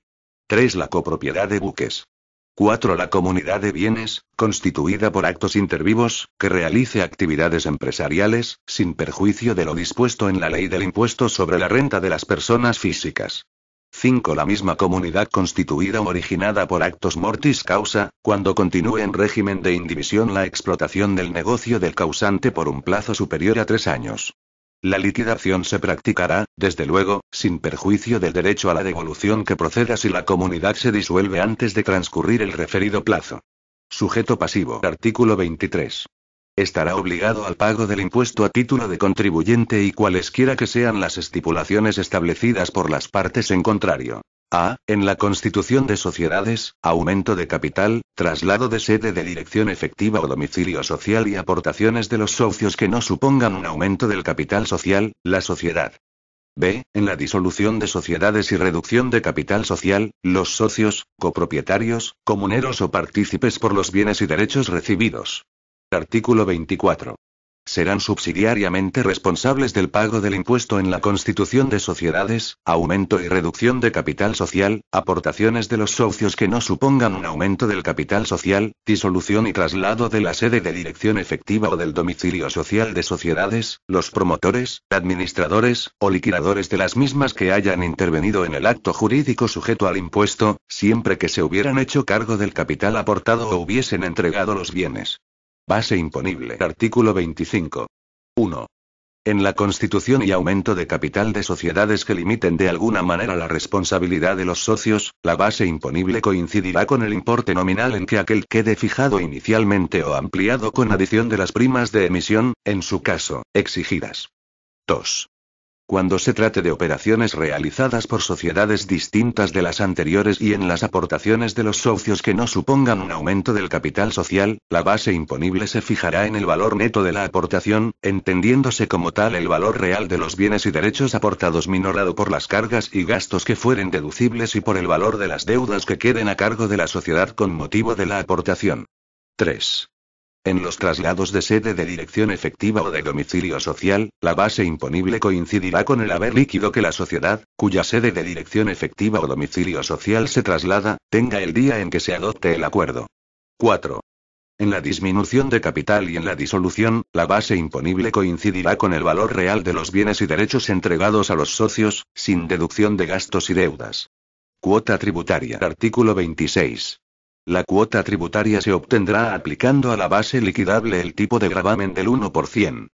3. La copropiedad de buques. 4. La comunidad de bienes, constituida por actos intervivos, que realice actividades empresariales, sin perjuicio de lo dispuesto en la ley del impuesto sobre la renta de las personas físicas. 5. La misma comunidad constituida o originada por actos mortis causa, cuando continúe en régimen de indivisión la explotación del negocio del causante por un plazo superior a tres años. La liquidación se practicará, desde luego, sin perjuicio del derecho a la devolución que proceda si la comunidad se disuelve antes de transcurrir el referido plazo. Sujeto pasivo. Artículo 23 estará obligado al pago del impuesto a título de contribuyente y cualesquiera que sean las estipulaciones establecidas por las partes en contrario. A. En la constitución de sociedades, aumento de capital, traslado de sede de dirección efectiva o domicilio social y aportaciones de los socios que no supongan un aumento del capital social, la sociedad. B. En la disolución de sociedades y reducción de capital social, los socios, copropietarios, comuneros o partícipes por los bienes y derechos recibidos, Artículo 24. Serán subsidiariamente responsables del pago del impuesto en la constitución de sociedades, aumento y reducción de capital social, aportaciones de los socios que no supongan un aumento del capital social, disolución y traslado de la sede de dirección efectiva o del domicilio social de sociedades, los promotores, administradores o liquidadores de las mismas que hayan intervenido en el acto jurídico sujeto al impuesto, siempre que se hubieran hecho cargo del capital aportado o hubiesen entregado los bienes. Base imponible. Artículo 25. 1. En la constitución y aumento de capital de sociedades que limiten de alguna manera la responsabilidad de los socios, la base imponible coincidirá con el importe nominal en que aquel quede fijado inicialmente o ampliado con adición de las primas de emisión, en su caso, exigidas. 2 cuando se trate de operaciones realizadas por sociedades distintas de las anteriores y en las aportaciones de los socios que no supongan un aumento del capital social, la base imponible se fijará en el valor neto de la aportación, entendiéndose como tal el valor real de los bienes y derechos aportados minorado por las cargas y gastos que fueren deducibles y por el valor de las deudas que queden a cargo de la sociedad con motivo de la aportación. 3. En los traslados de sede de dirección efectiva o de domicilio social, la base imponible coincidirá con el haber líquido que la sociedad, cuya sede de dirección efectiva o domicilio social se traslada, tenga el día en que se adopte el acuerdo. 4. En la disminución de capital y en la disolución, la base imponible coincidirá con el valor real de los bienes y derechos entregados a los socios, sin deducción de gastos y deudas. Cuota tributaria. Artículo 26. La cuota tributaria se obtendrá aplicando a la base liquidable el tipo de gravamen del 1%.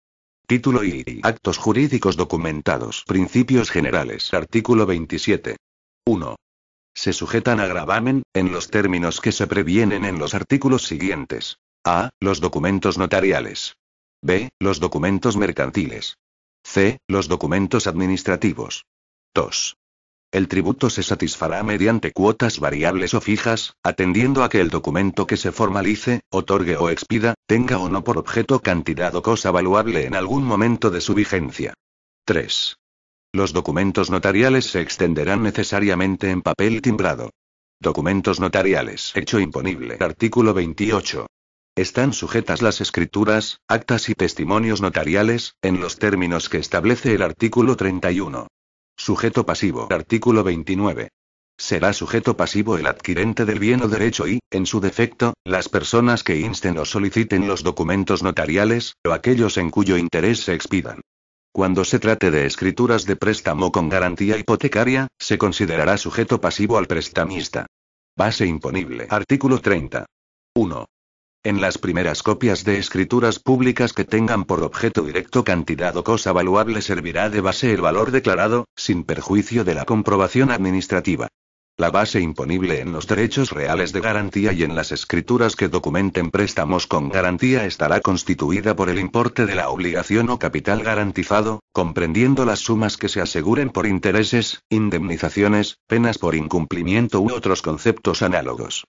Título y actos jurídicos documentados. Principios generales. Artículo 27. 1. Se sujetan a gravamen, en los términos que se previenen en los artículos siguientes. A. Los documentos notariales. B. Los documentos mercantiles. C. Los documentos administrativos. 2. El tributo se satisfará mediante cuotas variables o fijas, atendiendo a que el documento que se formalice, otorgue o expida, tenga o no por objeto cantidad o cosa valuable en algún momento de su vigencia. 3. Los documentos notariales se extenderán necesariamente en papel timbrado. Documentos notariales. Hecho imponible. Artículo 28. Están sujetas las escrituras, actas y testimonios notariales, en los términos que establece el artículo 31. Sujeto pasivo. Artículo 29. Será sujeto pasivo el adquirente del bien o derecho y, en su defecto, las personas que insten o soliciten los documentos notariales, o aquellos en cuyo interés se expidan. Cuando se trate de escrituras de préstamo con garantía hipotecaria, se considerará sujeto pasivo al prestamista. Base imponible. Artículo 30. 1. En las primeras copias de escrituras públicas que tengan por objeto directo cantidad o cosa valuable servirá de base el valor declarado, sin perjuicio de la comprobación administrativa. La base imponible en los derechos reales de garantía y en las escrituras que documenten préstamos con garantía estará constituida por el importe de la obligación o capital garantizado, comprendiendo las sumas que se aseguren por intereses, indemnizaciones, penas por incumplimiento u otros conceptos análogos.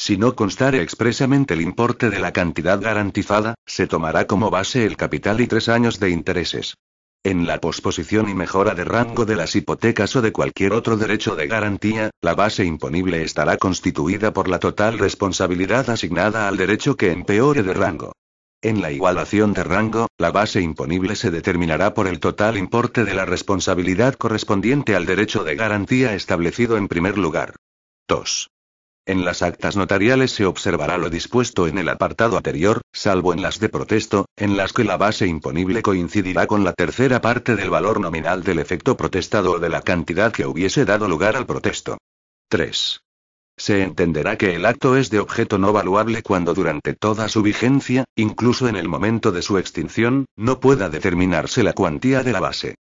Si no constare expresamente el importe de la cantidad garantizada, se tomará como base el capital y tres años de intereses. En la posposición y mejora de rango de las hipotecas o de cualquier otro derecho de garantía, la base imponible estará constituida por la total responsabilidad asignada al derecho que empeore de rango. En la igualación de rango, la base imponible se determinará por el total importe de la responsabilidad correspondiente al derecho de garantía establecido en primer lugar. 2. En las actas notariales se observará lo dispuesto en el apartado anterior, salvo en las de protesto, en las que la base imponible coincidirá con la tercera parte del valor nominal del efecto protestado o de la cantidad que hubiese dado lugar al protesto. 3. Se entenderá que el acto es de objeto no valuable cuando durante toda su vigencia, incluso en el momento de su extinción, no pueda determinarse la cuantía de la base.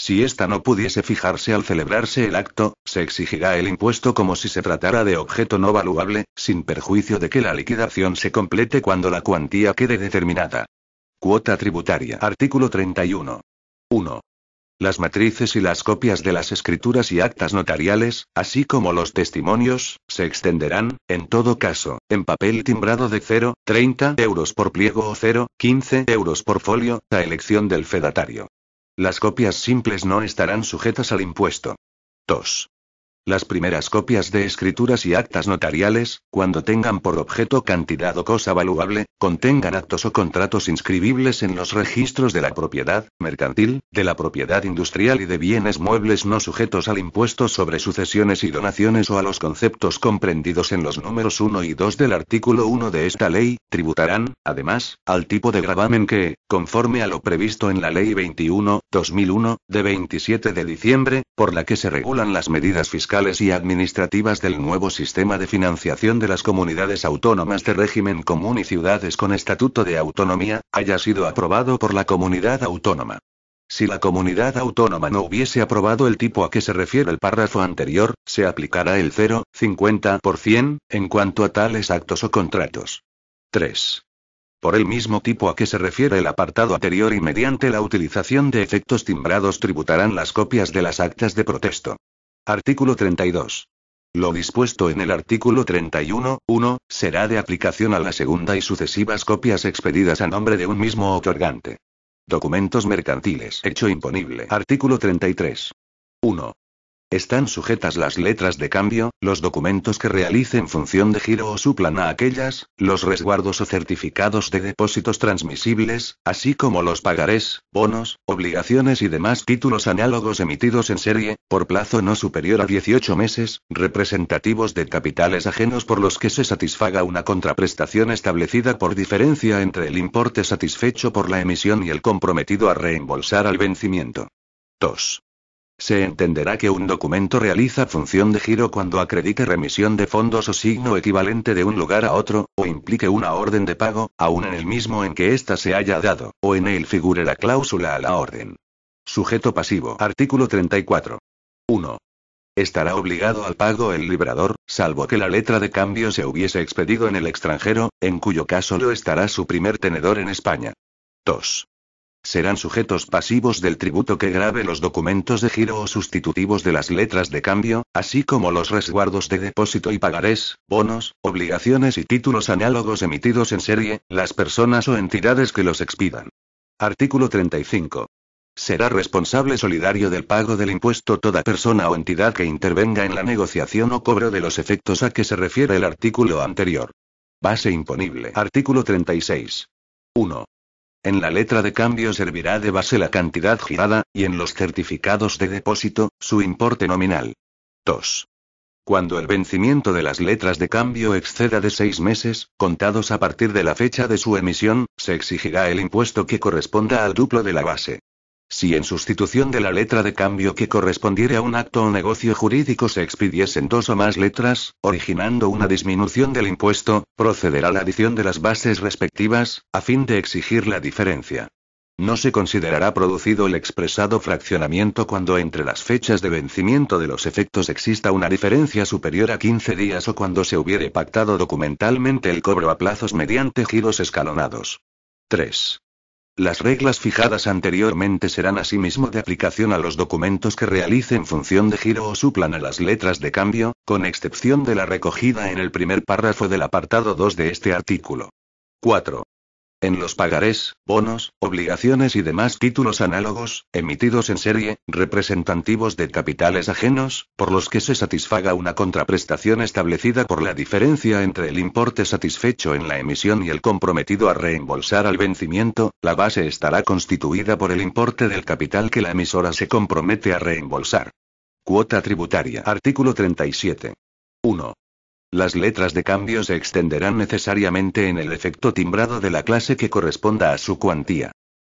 Si ésta no pudiese fijarse al celebrarse el acto, se exigirá el impuesto como si se tratara de objeto no valuable, sin perjuicio de que la liquidación se complete cuando la cuantía quede determinada. Cuota tributaria. Artículo 31. 1. Las matrices y las copias de las escrituras y actas notariales, así como los testimonios, se extenderán, en todo caso, en papel timbrado de 0,30 euros por pliego o 0,15 euros por folio, a elección del fedatario. Las copias simples no estarán sujetas al impuesto. 2. Las primeras copias de escrituras y actas notariales, cuando tengan por objeto cantidad o cosa valuable, contengan actos o contratos inscribibles en los registros de la propiedad mercantil, de la propiedad industrial y de bienes muebles no sujetos al impuesto sobre sucesiones y donaciones o a los conceptos comprendidos en los números 1 y 2 del artículo 1 de esta ley, tributarán, además, al tipo de gravamen que, conforme a lo previsto en la Ley 21, 2001, de 27 de diciembre, por la que se regulan las medidas fiscales y administrativas del nuevo sistema de financiación de las comunidades autónomas de régimen común y ciudades con estatuto de autonomía, haya sido aprobado por la comunidad autónoma. Si la comunidad autónoma no hubiese aprobado el tipo a que se refiere el párrafo anterior, se aplicará el 0,50% en cuanto a tales actos o contratos. 3. Por el mismo tipo a que se refiere el apartado anterior y mediante la utilización de efectos timbrados tributarán las copias de las actas de protesto. Artículo 32. Lo dispuesto en el artículo 31.1 será de aplicación a la segunda y sucesivas copias expedidas a nombre de un mismo otorgante. Documentos mercantiles. Hecho imponible. Artículo 33. 1. Están sujetas las letras de cambio, los documentos que realicen función de giro o suplan a aquellas, los resguardos o certificados de depósitos transmisibles, así como los pagarés, bonos, obligaciones y demás títulos análogos emitidos en serie, por plazo no superior a 18 meses, representativos de capitales ajenos por los que se satisfaga una contraprestación establecida por diferencia entre el importe satisfecho por la emisión y el comprometido a reembolsar al vencimiento. 2. Se entenderá que un documento realiza función de giro cuando acredite remisión de fondos o signo equivalente de un lugar a otro, o implique una orden de pago, aun en el mismo en que ésta se haya dado, o en él figure la cláusula a la orden. Sujeto pasivo. Artículo 34. 1. Estará obligado al pago el librador, salvo que la letra de cambio se hubiese expedido en el extranjero, en cuyo caso lo estará su primer tenedor en España. 2. Serán sujetos pasivos del tributo que grabe los documentos de giro o sustitutivos de las letras de cambio, así como los resguardos de depósito y pagarés, bonos, obligaciones y títulos análogos emitidos en serie, las personas o entidades que los expidan. Artículo 35. Será responsable solidario del pago del impuesto toda persona o entidad que intervenga en la negociación o cobro de los efectos a que se refiere el artículo anterior. Base imponible. Artículo 36. 1. En la letra de cambio servirá de base la cantidad girada, y en los certificados de depósito, su importe nominal. 2. Cuando el vencimiento de las letras de cambio exceda de seis meses, contados a partir de la fecha de su emisión, se exigirá el impuesto que corresponda al duplo de la base. Si en sustitución de la letra de cambio que correspondiera a un acto o negocio jurídico se expidiesen dos o más letras, originando una disminución del impuesto, procederá la adición de las bases respectivas, a fin de exigir la diferencia. No se considerará producido el expresado fraccionamiento cuando entre las fechas de vencimiento de los efectos exista una diferencia superior a 15 días o cuando se hubiere pactado documentalmente el cobro a plazos mediante giros escalonados. 3. Las reglas fijadas anteriormente serán asimismo de aplicación a los documentos que realicen función de giro o suplan a las letras de cambio, con excepción de la recogida en el primer párrafo del apartado 2 de este artículo. 4. En los pagarés, bonos, obligaciones y demás títulos análogos, emitidos en serie, representativos de capitales ajenos, por los que se satisfaga una contraprestación establecida por la diferencia entre el importe satisfecho en la emisión y el comprometido a reembolsar al vencimiento, la base estará constituida por el importe del capital que la emisora se compromete a reembolsar. Cuota tributaria. Artículo 37. 1. Las letras de cambio se extenderán necesariamente en el efecto timbrado de la clase que corresponda a su cuantía.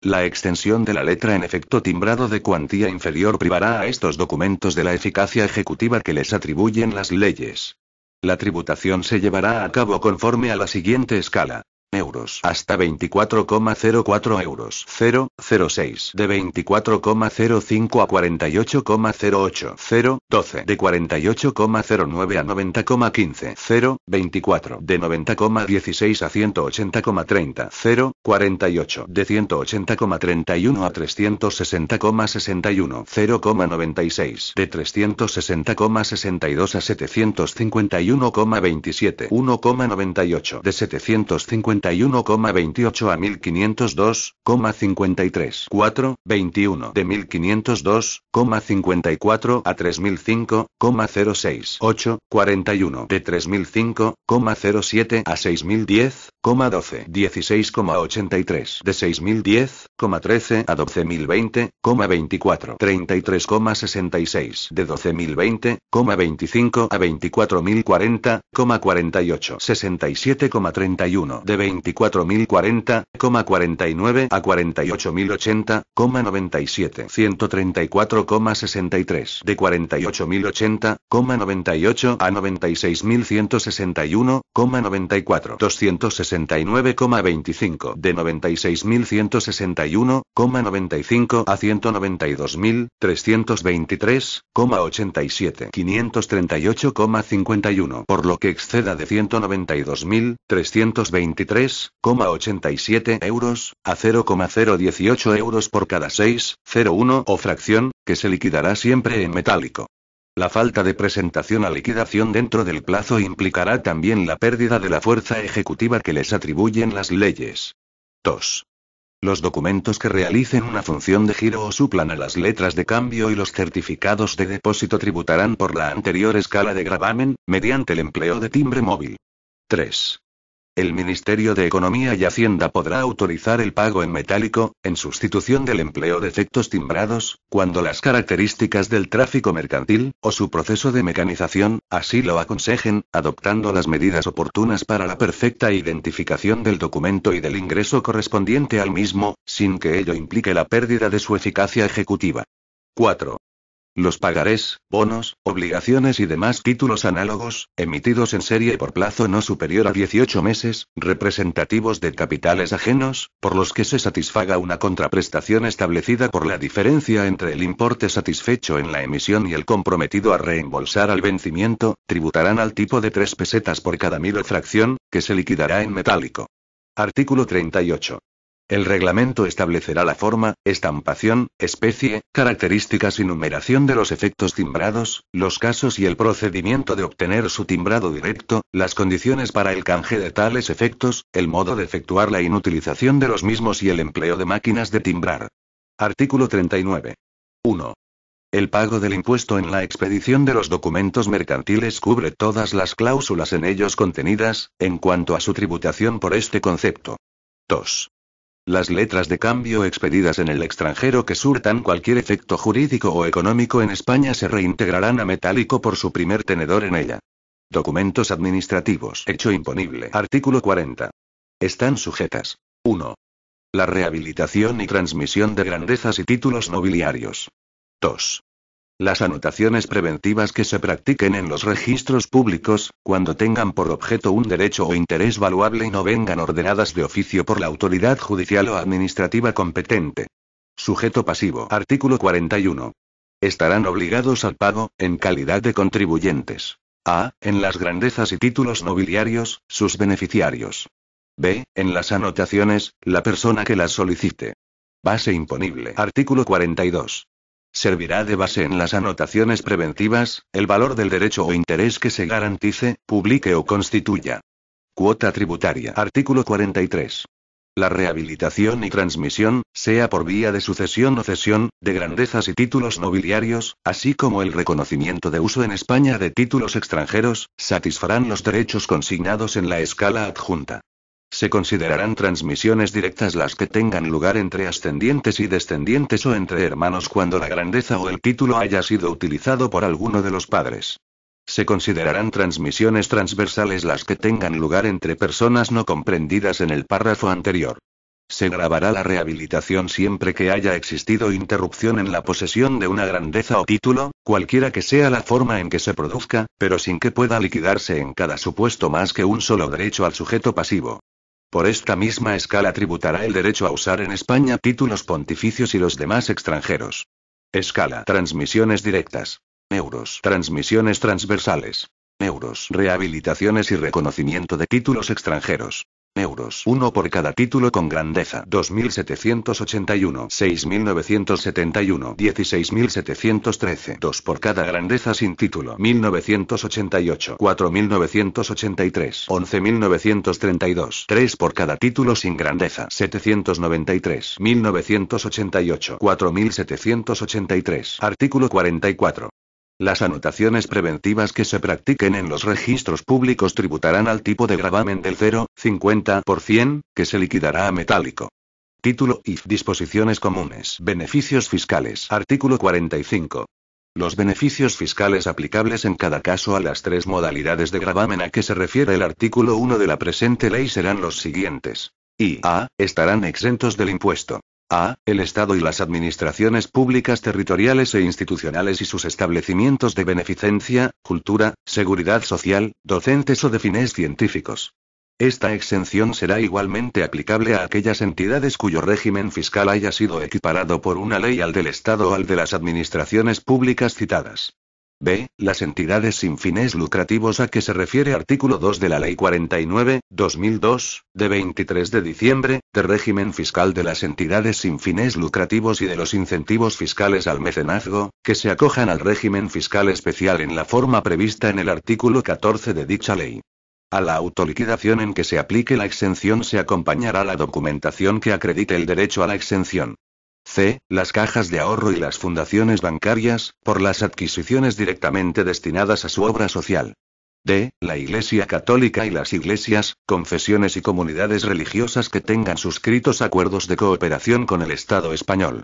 La extensión de la letra en efecto timbrado de cuantía inferior privará a estos documentos de la eficacia ejecutiva que les atribuyen las leyes. La tributación se llevará a cabo conforme a la siguiente escala euros hasta 24,04 euros 0,06 de 24,05 a 48,08 0,12. de 48,09 a 90,15 0,24. de 90,16 a 180,30 0,48. de 180,31 a 360,61 0,96 de 360,62 a 751,27 1,98 de 750 41,28 a 1502,53. 4, 21 de 1502,54 a 3005,06. 8, 41 de 3005,07 a 6010,12. 16,83 de 6010,13 a 12020,24. 33,66 de 12020,25 a 24040,48. 67,31 de 20 24.040,49 a 48.080,97. 134,63 de 48.080,98 a 96.161,94. 269,25 de 96.161,95 a 192.323,87. 538,51. Por lo que exceda de 192.323 3,87 euros, a 0,018 euros por cada 6,01 o fracción, que se liquidará siempre en metálico. La falta de presentación a liquidación dentro del plazo implicará también la pérdida de la fuerza ejecutiva que les atribuyen las leyes. 2. Los documentos que realicen una función de giro o suplan a las letras de cambio y los certificados de depósito tributarán por la anterior escala de gravamen, mediante el empleo de timbre móvil. 3. El Ministerio de Economía y Hacienda podrá autorizar el pago en metálico, en sustitución del empleo de efectos timbrados, cuando las características del tráfico mercantil, o su proceso de mecanización, así lo aconsejen, adoptando las medidas oportunas para la perfecta identificación del documento y del ingreso correspondiente al mismo, sin que ello implique la pérdida de su eficacia ejecutiva. 4. Los pagarés, bonos, obligaciones y demás títulos análogos, emitidos en serie por plazo no superior a 18 meses, representativos de capitales ajenos, por los que se satisfaga una contraprestación establecida por la diferencia entre el importe satisfecho en la emisión y el comprometido a reembolsar al vencimiento, tributarán al tipo de tres pesetas por cada mil fracción, que se liquidará en metálico. Artículo 38. El reglamento establecerá la forma, estampación, especie, características y numeración de los efectos timbrados, los casos y el procedimiento de obtener su timbrado directo, las condiciones para el canje de tales efectos, el modo de efectuar la inutilización de los mismos y el empleo de máquinas de timbrar. Artículo 39. 1. El pago del impuesto en la expedición de los documentos mercantiles cubre todas las cláusulas en ellos contenidas, en cuanto a su tributación por este concepto. 2. Las letras de cambio expedidas en el extranjero que surtan cualquier efecto jurídico o económico en España se reintegrarán a metálico por su primer tenedor en ella. Documentos administrativos. Hecho imponible. Artículo 40. Están sujetas. 1. La rehabilitación y transmisión de grandezas y títulos nobiliarios. 2. Las anotaciones preventivas que se practiquen en los registros públicos, cuando tengan por objeto un derecho o interés valuable y no vengan ordenadas de oficio por la autoridad judicial o administrativa competente. Sujeto pasivo. Artículo 41. Estarán obligados al pago, en calidad de contribuyentes. A. En las grandezas y títulos nobiliarios, sus beneficiarios. B. En las anotaciones, la persona que las solicite. Base imponible. Artículo 42 servirá de base en las anotaciones preventivas, el valor del derecho o interés que se garantice, publique o constituya. Cuota tributaria. Artículo 43. La rehabilitación y transmisión, sea por vía de sucesión o cesión, de grandezas y títulos nobiliarios, así como el reconocimiento de uso en España de títulos extranjeros, satisfarán los derechos consignados en la escala adjunta. Se considerarán transmisiones directas las que tengan lugar entre ascendientes y descendientes o entre hermanos cuando la grandeza o el título haya sido utilizado por alguno de los padres. Se considerarán transmisiones transversales las que tengan lugar entre personas no comprendidas en el párrafo anterior. Se grabará la rehabilitación siempre que haya existido interrupción en la posesión de una grandeza o título, cualquiera que sea la forma en que se produzca, pero sin que pueda liquidarse en cada supuesto más que un solo derecho al sujeto pasivo. Por esta misma escala tributará el derecho a usar en España títulos pontificios y los demás extranjeros. Escala. Transmisiones directas. Euros. Transmisiones transversales. Euros. Rehabilitaciones y reconocimiento de títulos extranjeros euros. Uno por cada título con grandeza. 2.781. 6.971. 16.713. 2 por cada grandeza sin título. 1.988. 4.983. 11.932. 3 por cada título sin grandeza. 793. 1.988. 4.783. Artículo 44. Las anotaciones preventivas que se practiquen en los registros públicos tributarán al tipo de gravamen del 0,50%, que se liquidará a metálico. Título IF Disposiciones comunes. Beneficios fiscales. Artículo 45. Los beneficios fiscales aplicables en cada caso a las tres modalidades de gravamen a que se refiere el artículo 1 de la presente ley serán los siguientes. Y a. Estarán exentos del impuesto. A. El Estado y las administraciones públicas territoriales e institucionales y sus establecimientos de beneficencia, cultura, seguridad social, docentes o de fines científicos. Esta exención será igualmente aplicable a aquellas entidades cuyo régimen fiscal haya sido equiparado por una ley al del Estado o al de las administraciones públicas citadas. B. Las entidades sin fines lucrativos a que se refiere artículo 2 de la Ley 49, 2002, de 23 de diciembre, de régimen fiscal de las entidades sin fines lucrativos y de los incentivos fiscales al mecenazgo, que se acojan al régimen fiscal especial en la forma prevista en el artículo 14 de dicha ley. A la autoliquidación en que se aplique la exención se acompañará la documentación que acredite el derecho a la exención. C. Las cajas de ahorro y las fundaciones bancarias, por las adquisiciones directamente destinadas a su obra social. D. La Iglesia Católica y las iglesias, confesiones y comunidades religiosas que tengan suscritos acuerdos de cooperación con el Estado español.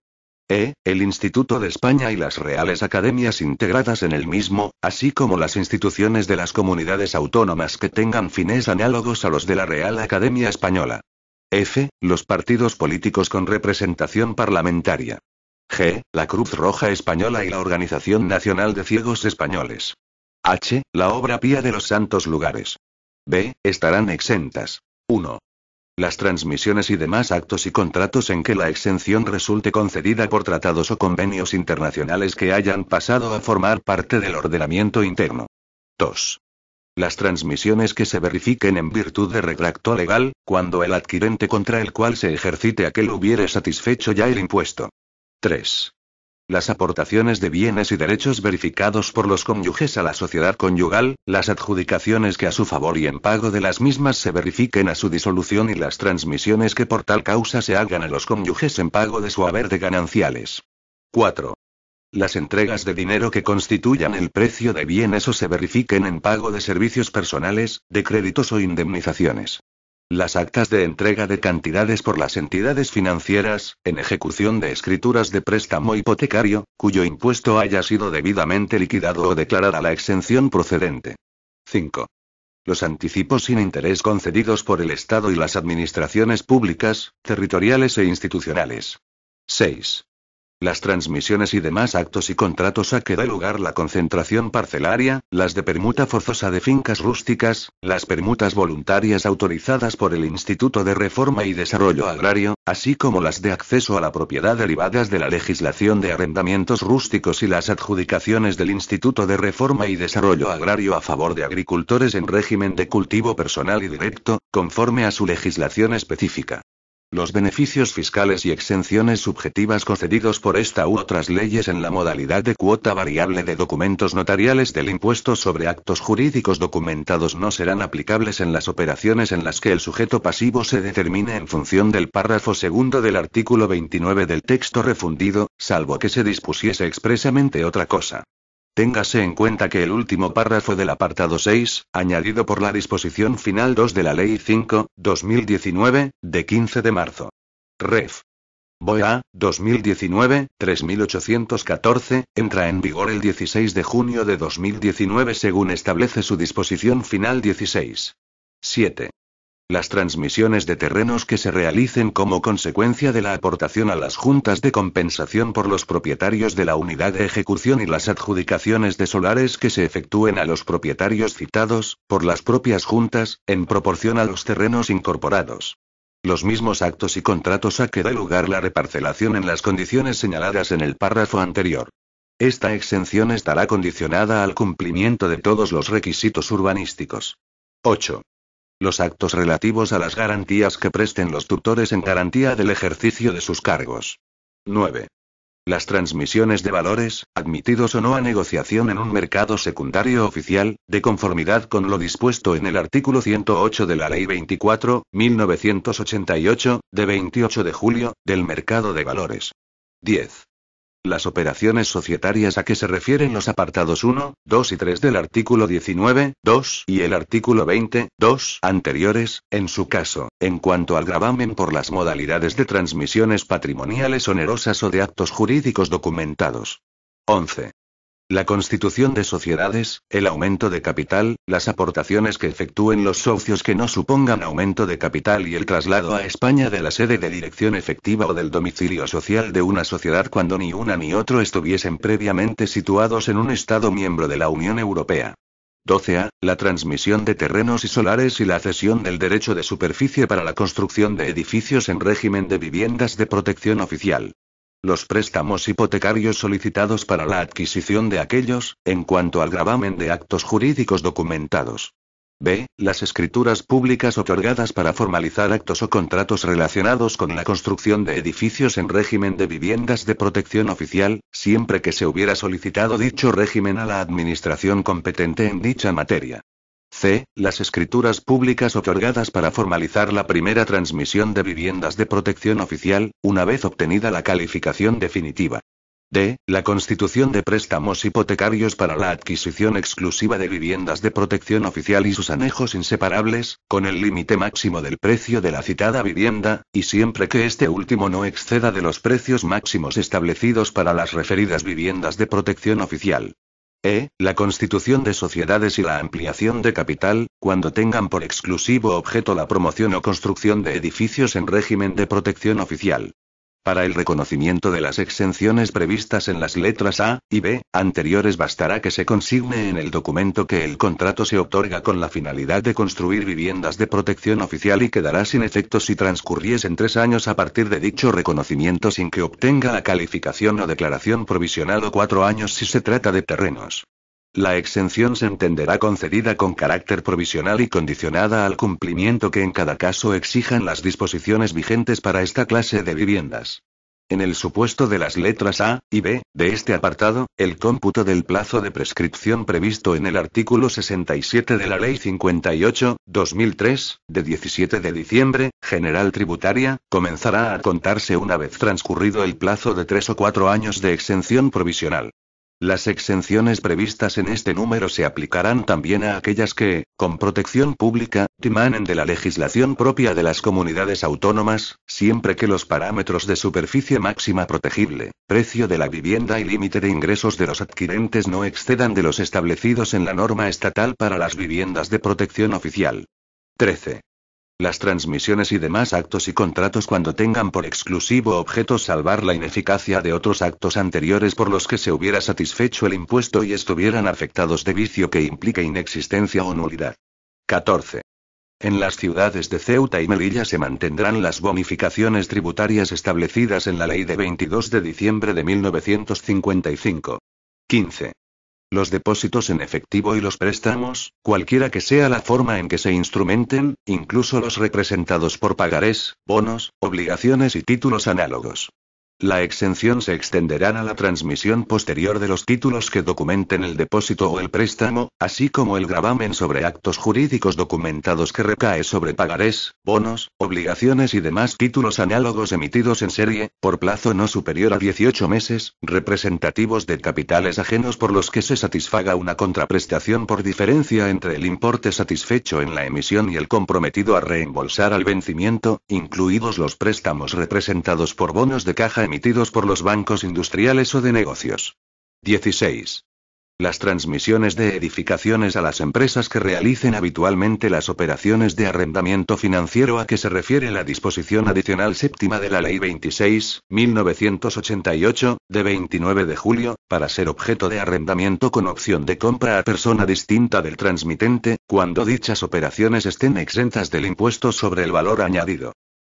E. El Instituto de España y las reales academias integradas en el mismo, así como las instituciones de las comunidades autónomas que tengan fines análogos a los de la Real Academia Española. F. Los partidos políticos con representación parlamentaria. G. La Cruz Roja Española y la Organización Nacional de Ciegos Españoles. H. La obra pía de los santos lugares. B. Estarán exentas. 1. Las transmisiones y demás actos y contratos en que la exención resulte concedida por tratados o convenios internacionales que hayan pasado a formar parte del ordenamiento interno. 2. Las transmisiones que se verifiquen en virtud de retracto legal, cuando el adquirente contra el cual se ejercite aquel hubiere satisfecho ya el impuesto. 3. Las aportaciones de bienes y derechos verificados por los cónyuges a la sociedad conyugal, las adjudicaciones que a su favor y en pago de las mismas se verifiquen a su disolución y las transmisiones que por tal causa se hagan a los cónyuges en pago de su haber de gananciales. 4 las entregas de dinero que constituyan el precio de bienes o se verifiquen en pago de servicios personales, de créditos o indemnizaciones. Las actas de entrega de cantidades por las entidades financieras, en ejecución de escrituras de préstamo hipotecario, cuyo impuesto haya sido debidamente liquidado o declarada la exención procedente. 5. Los anticipos sin interés concedidos por el Estado y las administraciones públicas, territoriales e institucionales. 6 las transmisiones y demás actos y contratos a que da lugar la concentración parcelaria, las de permuta forzosa de fincas rústicas, las permutas voluntarias autorizadas por el Instituto de Reforma y Desarrollo Agrario, así como las de acceso a la propiedad derivadas de la legislación de arrendamientos rústicos y las adjudicaciones del Instituto de Reforma y Desarrollo Agrario a favor de agricultores en régimen de cultivo personal y directo, conforme a su legislación específica. Los beneficios fiscales y exenciones subjetivas concedidos por esta u otras leyes en la modalidad de cuota variable de documentos notariales del impuesto sobre actos jurídicos documentados no serán aplicables en las operaciones en las que el sujeto pasivo se determine en función del párrafo segundo del artículo 29 del texto refundido, salvo que se dispusiese expresamente otra cosa. Téngase en cuenta que el último párrafo del apartado 6, añadido por la disposición final 2 de la Ley 5, 2019, de 15 de marzo. Ref. BOA, 2019, 3814, entra en vigor el 16 de junio de 2019 según establece su disposición final 16. 7. Las transmisiones de terrenos que se realicen como consecuencia de la aportación a las juntas de compensación por los propietarios de la unidad de ejecución y las adjudicaciones de solares que se efectúen a los propietarios citados, por las propias juntas, en proporción a los terrenos incorporados. Los mismos actos y contratos a que dé lugar la reparcelación en las condiciones señaladas en el párrafo anterior. Esta exención estará condicionada al cumplimiento de todos los requisitos urbanísticos. 8 los actos relativos a las garantías que presten los tutores en garantía del ejercicio de sus cargos. 9. Las transmisiones de valores, admitidos o no a negociación en un mercado secundario oficial, de conformidad con lo dispuesto en el artículo 108 de la Ley 24, 1988, de 28 de julio, del mercado de valores. 10. Las operaciones societarias a que se refieren los apartados 1, 2 y 3 del artículo 19, 2 y el artículo 20, 2 anteriores, en su caso, en cuanto al gravamen por las modalidades de transmisiones patrimoniales onerosas o de actos jurídicos documentados. 11 la constitución de sociedades, el aumento de capital, las aportaciones que efectúen los socios que no supongan aumento de capital y el traslado a España de la sede de dirección efectiva o del domicilio social de una sociedad cuando ni una ni otro estuviesen previamente situados en un Estado miembro de la Unión Europea. 12a, la transmisión de terrenos y solares y la cesión del derecho de superficie para la construcción de edificios en régimen de viviendas de protección oficial los préstamos hipotecarios solicitados para la adquisición de aquellos, en cuanto al gravamen de actos jurídicos documentados. B. Las escrituras públicas otorgadas para formalizar actos o contratos relacionados con la construcción de edificios en régimen de viviendas de protección oficial, siempre que se hubiera solicitado dicho régimen a la administración competente en dicha materia. C. Las escrituras públicas otorgadas para formalizar la primera transmisión de viviendas de protección oficial, una vez obtenida la calificación definitiva. D. La constitución de préstamos hipotecarios para la adquisición exclusiva de viviendas de protección oficial y sus anejos inseparables, con el límite máximo del precio de la citada vivienda, y siempre que este último no exceda de los precios máximos establecidos para las referidas viviendas de protección oficial. E. La constitución de sociedades y la ampliación de capital, cuando tengan por exclusivo objeto la promoción o construcción de edificios en régimen de protección oficial. Para el reconocimiento de las exenciones previstas en las letras A y B anteriores bastará que se consigne en el documento que el contrato se otorga con la finalidad de construir viviendas de protección oficial y quedará sin efecto si transcurriesen tres años a partir de dicho reconocimiento sin que obtenga la calificación o declaración provisional o cuatro años si se trata de terrenos la exención se entenderá concedida con carácter provisional y condicionada al cumplimiento que en cada caso exijan las disposiciones vigentes para esta clase de viviendas. En el supuesto de las letras A y B de este apartado, el cómputo del plazo de prescripción previsto en el artículo 67 de la Ley 58-2003, de 17 de diciembre, General Tributaria, comenzará a contarse una vez transcurrido el plazo de tres o cuatro años de exención provisional. Las exenciones previstas en este número se aplicarán también a aquellas que, con protección pública, dimanen de la legislación propia de las comunidades autónomas, siempre que los parámetros de superficie máxima protegible, precio de la vivienda y límite de ingresos de los adquirentes no excedan de los establecidos en la norma estatal para las viviendas de protección oficial. 13 las transmisiones y demás actos y contratos cuando tengan por exclusivo objeto salvar la ineficacia de otros actos anteriores por los que se hubiera satisfecho el impuesto y estuvieran afectados de vicio que implique inexistencia o nulidad. 14. En las ciudades de Ceuta y Melilla se mantendrán las bonificaciones tributarias establecidas en la ley de 22 de diciembre de 1955. 15. Los depósitos en efectivo y los préstamos, cualquiera que sea la forma en que se instrumenten, incluso los representados por pagarés, bonos, obligaciones y títulos análogos. La exención se extenderá a la transmisión posterior de los títulos que documenten el depósito o el préstamo, así como el gravamen sobre actos jurídicos documentados que recae sobre pagarés, bonos, obligaciones y demás títulos análogos emitidos en serie, por plazo no superior a 18 meses, representativos de capitales ajenos por los que se satisfaga una contraprestación por diferencia entre el importe satisfecho en la emisión y el comprometido a reembolsar al vencimiento, incluidos los préstamos representados por bonos de caja emitidos por los bancos industriales o de negocios. 16. Las transmisiones de edificaciones a las empresas que realicen habitualmente las operaciones de arrendamiento financiero a que se refiere la disposición adicional séptima de la Ley 26, 1988, de 29 de julio, para ser objeto de arrendamiento con opción de compra a persona distinta del transmitente, cuando dichas operaciones estén exentas del impuesto sobre el valor añadido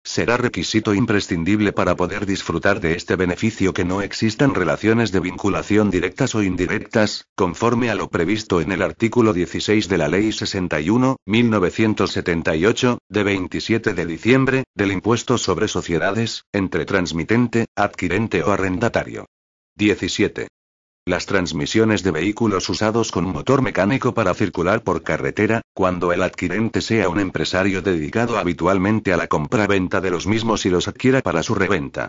será requisito imprescindible para poder disfrutar de este beneficio que no existan relaciones de vinculación directas o indirectas, conforme a lo previsto en el artículo 16 de la Ley 61, 1978, de 27 de diciembre, del impuesto sobre sociedades, entre transmitente, adquirente o arrendatario. 17 las transmisiones de vehículos usados con motor mecánico para circular por carretera, cuando el adquirente sea un empresario dedicado habitualmente a la compra-venta de los mismos y los adquiera para su reventa.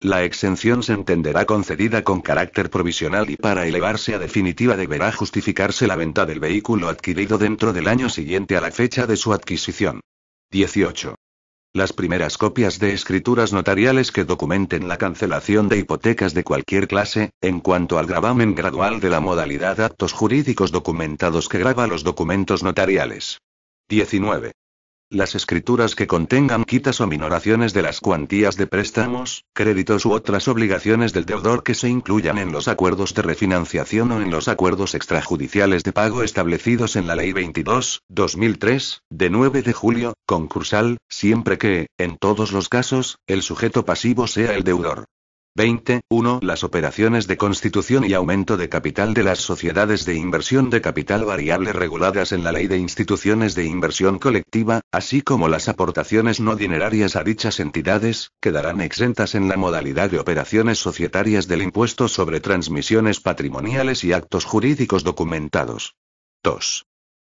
La exención se entenderá concedida con carácter provisional y para elevarse a definitiva deberá justificarse la venta del vehículo adquirido dentro del año siguiente a la fecha de su adquisición. 18. Las primeras copias de escrituras notariales que documenten la cancelación de hipotecas de cualquier clase, en cuanto al gravamen gradual de la modalidad actos jurídicos documentados que graba los documentos notariales. 19. Las escrituras que contengan quitas o minoraciones de las cuantías de préstamos, créditos u otras obligaciones del deudor que se incluyan en los acuerdos de refinanciación o en los acuerdos extrajudiciales de pago establecidos en la Ley 22, 2003, de 9 de julio, concursal, siempre que, en todos los casos, el sujeto pasivo sea el deudor. 20. 1. Las operaciones de constitución y aumento de capital de las sociedades de inversión de capital variable reguladas en la ley de instituciones de inversión colectiva, así como las aportaciones no dinerarias a dichas entidades, quedarán exentas en la modalidad de operaciones societarias del impuesto sobre transmisiones patrimoniales y actos jurídicos documentados. 2.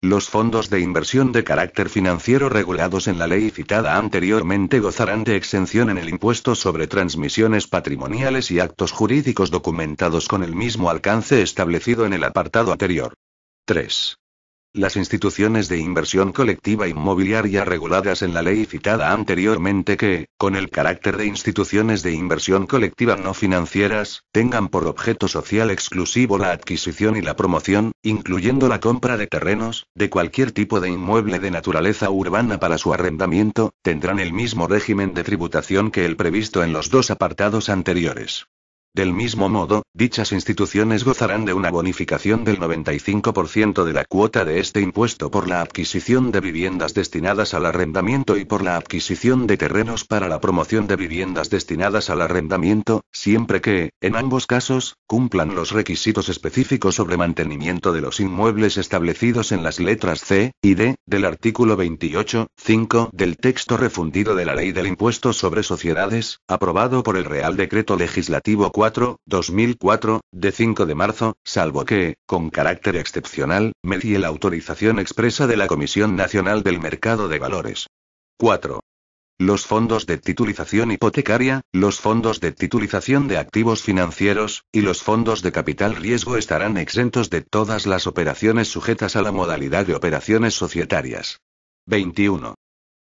Los fondos de inversión de carácter financiero regulados en la ley citada anteriormente gozarán de exención en el impuesto sobre transmisiones patrimoniales y actos jurídicos documentados con el mismo alcance establecido en el apartado anterior. 3. Las instituciones de inversión colectiva inmobiliaria reguladas en la ley citada anteriormente que, con el carácter de instituciones de inversión colectiva no financieras, tengan por objeto social exclusivo la adquisición y la promoción, incluyendo la compra de terrenos, de cualquier tipo de inmueble de naturaleza urbana para su arrendamiento, tendrán el mismo régimen de tributación que el previsto en los dos apartados anteriores. Del mismo modo, dichas instituciones gozarán de una bonificación del 95% de la cuota de este impuesto por la adquisición de viviendas destinadas al arrendamiento y por la adquisición de terrenos para la promoción de viviendas destinadas al arrendamiento, siempre que, en ambos casos, cumplan los requisitos específicos sobre mantenimiento de los inmuebles establecidos en las letras C y D del artículo 28, 5 del texto refundido de la Ley del Impuesto sobre Sociedades, aprobado por el Real Decreto Legislativo 4. 2004, de 5 de marzo, salvo que, con carácter excepcional, medie la autorización expresa de la Comisión Nacional del Mercado de Valores. 4. Los fondos de titulización hipotecaria, los fondos de titulización de activos financieros, y los fondos de capital riesgo estarán exentos de todas las operaciones sujetas a la modalidad de operaciones societarias. 21.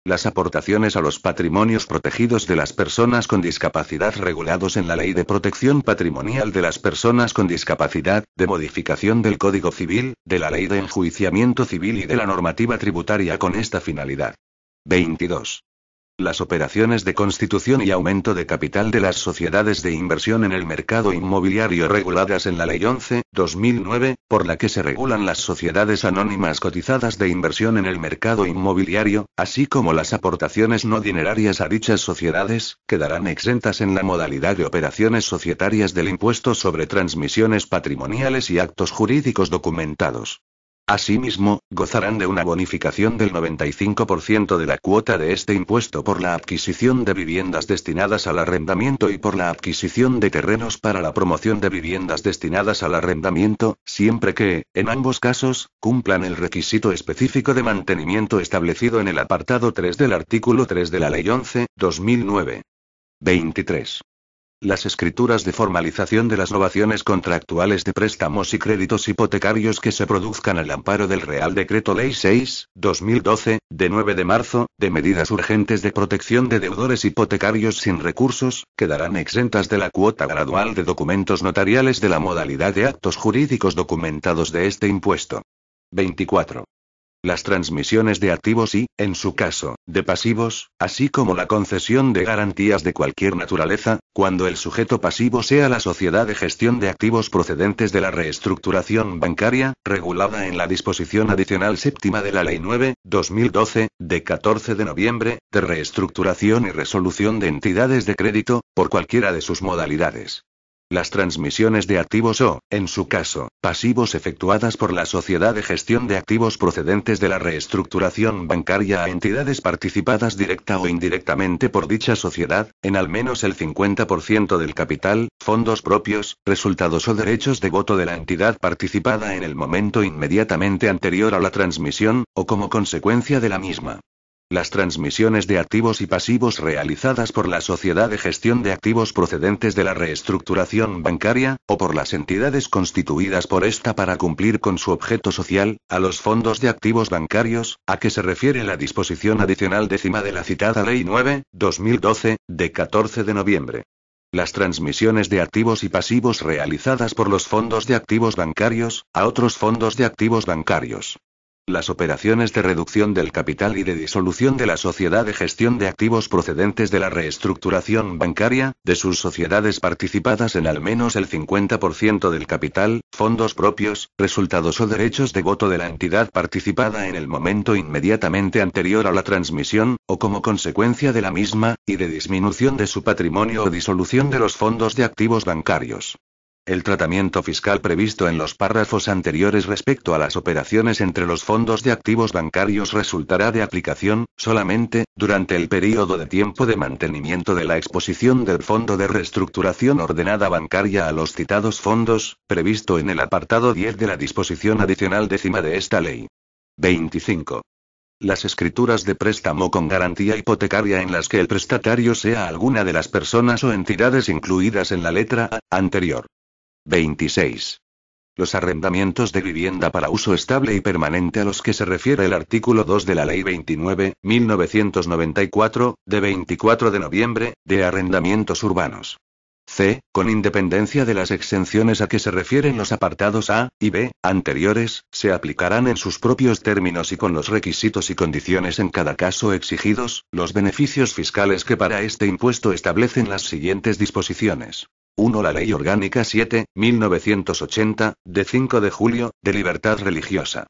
Las aportaciones a los patrimonios protegidos de las personas con discapacidad regulados en la Ley de Protección Patrimonial de las Personas con Discapacidad, de modificación del Código Civil, de la Ley de Enjuiciamiento Civil y de la normativa tributaria con esta finalidad. 22. Las operaciones de constitución y aumento de capital de las sociedades de inversión en el mercado inmobiliario reguladas en la Ley 11-2009, por la que se regulan las sociedades anónimas cotizadas de inversión en el mercado inmobiliario, así como las aportaciones no dinerarias a dichas sociedades, quedarán exentas en la modalidad de operaciones societarias del impuesto sobre transmisiones patrimoniales y actos jurídicos documentados. Asimismo, gozarán de una bonificación del 95% de la cuota de este impuesto por la adquisición de viviendas destinadas al arrendamiento y por la adquisición de terrenos para la promoción de viviendas destinadas al arrendamiento, siempre que, en ambos casos, cumplan el requisito específico de mantenimiento establecido en el apartado 3 del artículo 3 de la Ley 11, 2009. 23 las escrituras de formalización de las novaciones contractuales de préstamos y créditos hipotecarios que se produzcan al amparo del Real Decreto Ley 6, 2012, de 9 de marzo, de medidas urgentes de protección de deudores hipotecarios sin recursos, quedarán exentas de la cuota gradual de documentos notariales de la modalidad de actos jurídicos documentados de este impuesto. 24 las transmisiones de activos y, en su caso, de pasivos, así como la concesión de garantías de cualquier naturaleza, cuando el sujeto pasivo sea la sociedad de gestión de activos procedentes de la reestructuración bancaria, regulada en la disposición adicional séptima de la Ley 9, 2012, de 14 de noviembre, de reestructuración y resolución de entidades de crédito, por cualquiera de sus modalidades. Las transmisiones de activos o, en su caso, pasivos efectuadas por la sociedad de gestión de activos procedentes de la reestructuración bancaria a entidades participadas directa o indirectamente por dicha sociedad, en al menos el 50% del capital, fondos propios, resultados o derechos de voto de la entidad participada en el momento inmediatamente anterior a la transmisión, o como consecuencia de la misma. Las transmisiones de activos y pasivos realizadas por la sociedad de gestión de activos procedentes de la reestructuración bancaria, o por las entidades constituidas por esta para cumplir con su objeto social, a los fondos de activos bancarios, a que se refiere la disposición adicional décima de la citada Ley 9, 2012, de 14 de noviembre. Las transmisiones de activos y pasivos realizadas por los fondos de activos bancarios, a otros fondos de activos bancarios, las operaciones de reducción del capital y de disolución de la sociedad de gestión de activos procedentes de la reestructuración bancaria, de sus sociedades participadas en al menos el 50% del capital, fondos propios, resultados o derechos de voto de la entidad participada en el momento inmediatamente anterior a la transmisión, o como consecuencia de la misma, y de disminución de su patrimonio o disolución de los fondos de activos bancarios. El tratamiento fiscal previsto en los párrafos anteriores respecto a las operaciones entre los fondos de activos bancarios resultará de aplicación, solamente, durante el período de tiempo de mantenimiento de la exposición del Fondo de Reestructuración Ordenada Bancaria a los citados fondos, previsto en el apartado 10 de la disposición adicional décima de esta ley. 25 las escrituras de préstamo con garantía hipotecaria en las que el prestatario sea alguna de las personas o entidades incluidas en la letra A anterior. 26. Los arrendamientos de vivienda para uso estable y permanente a los que se refiere el artículo 2 de la Ley 29, 1994, de 24 de noviembre, de arrendamientos urbanos. C. Con independencia de las exenciones a que se refieren los apartados A y B anteriores, se aplicarán en sus propios términos y con los requisitos y condiciones en cada caso exigidos, los beneficios fiscales que para este impuesto establecen las siguientes disposiciones. 1. La Ley Orgánica 7, 1980, de 5 de julio, de libertad religiosa.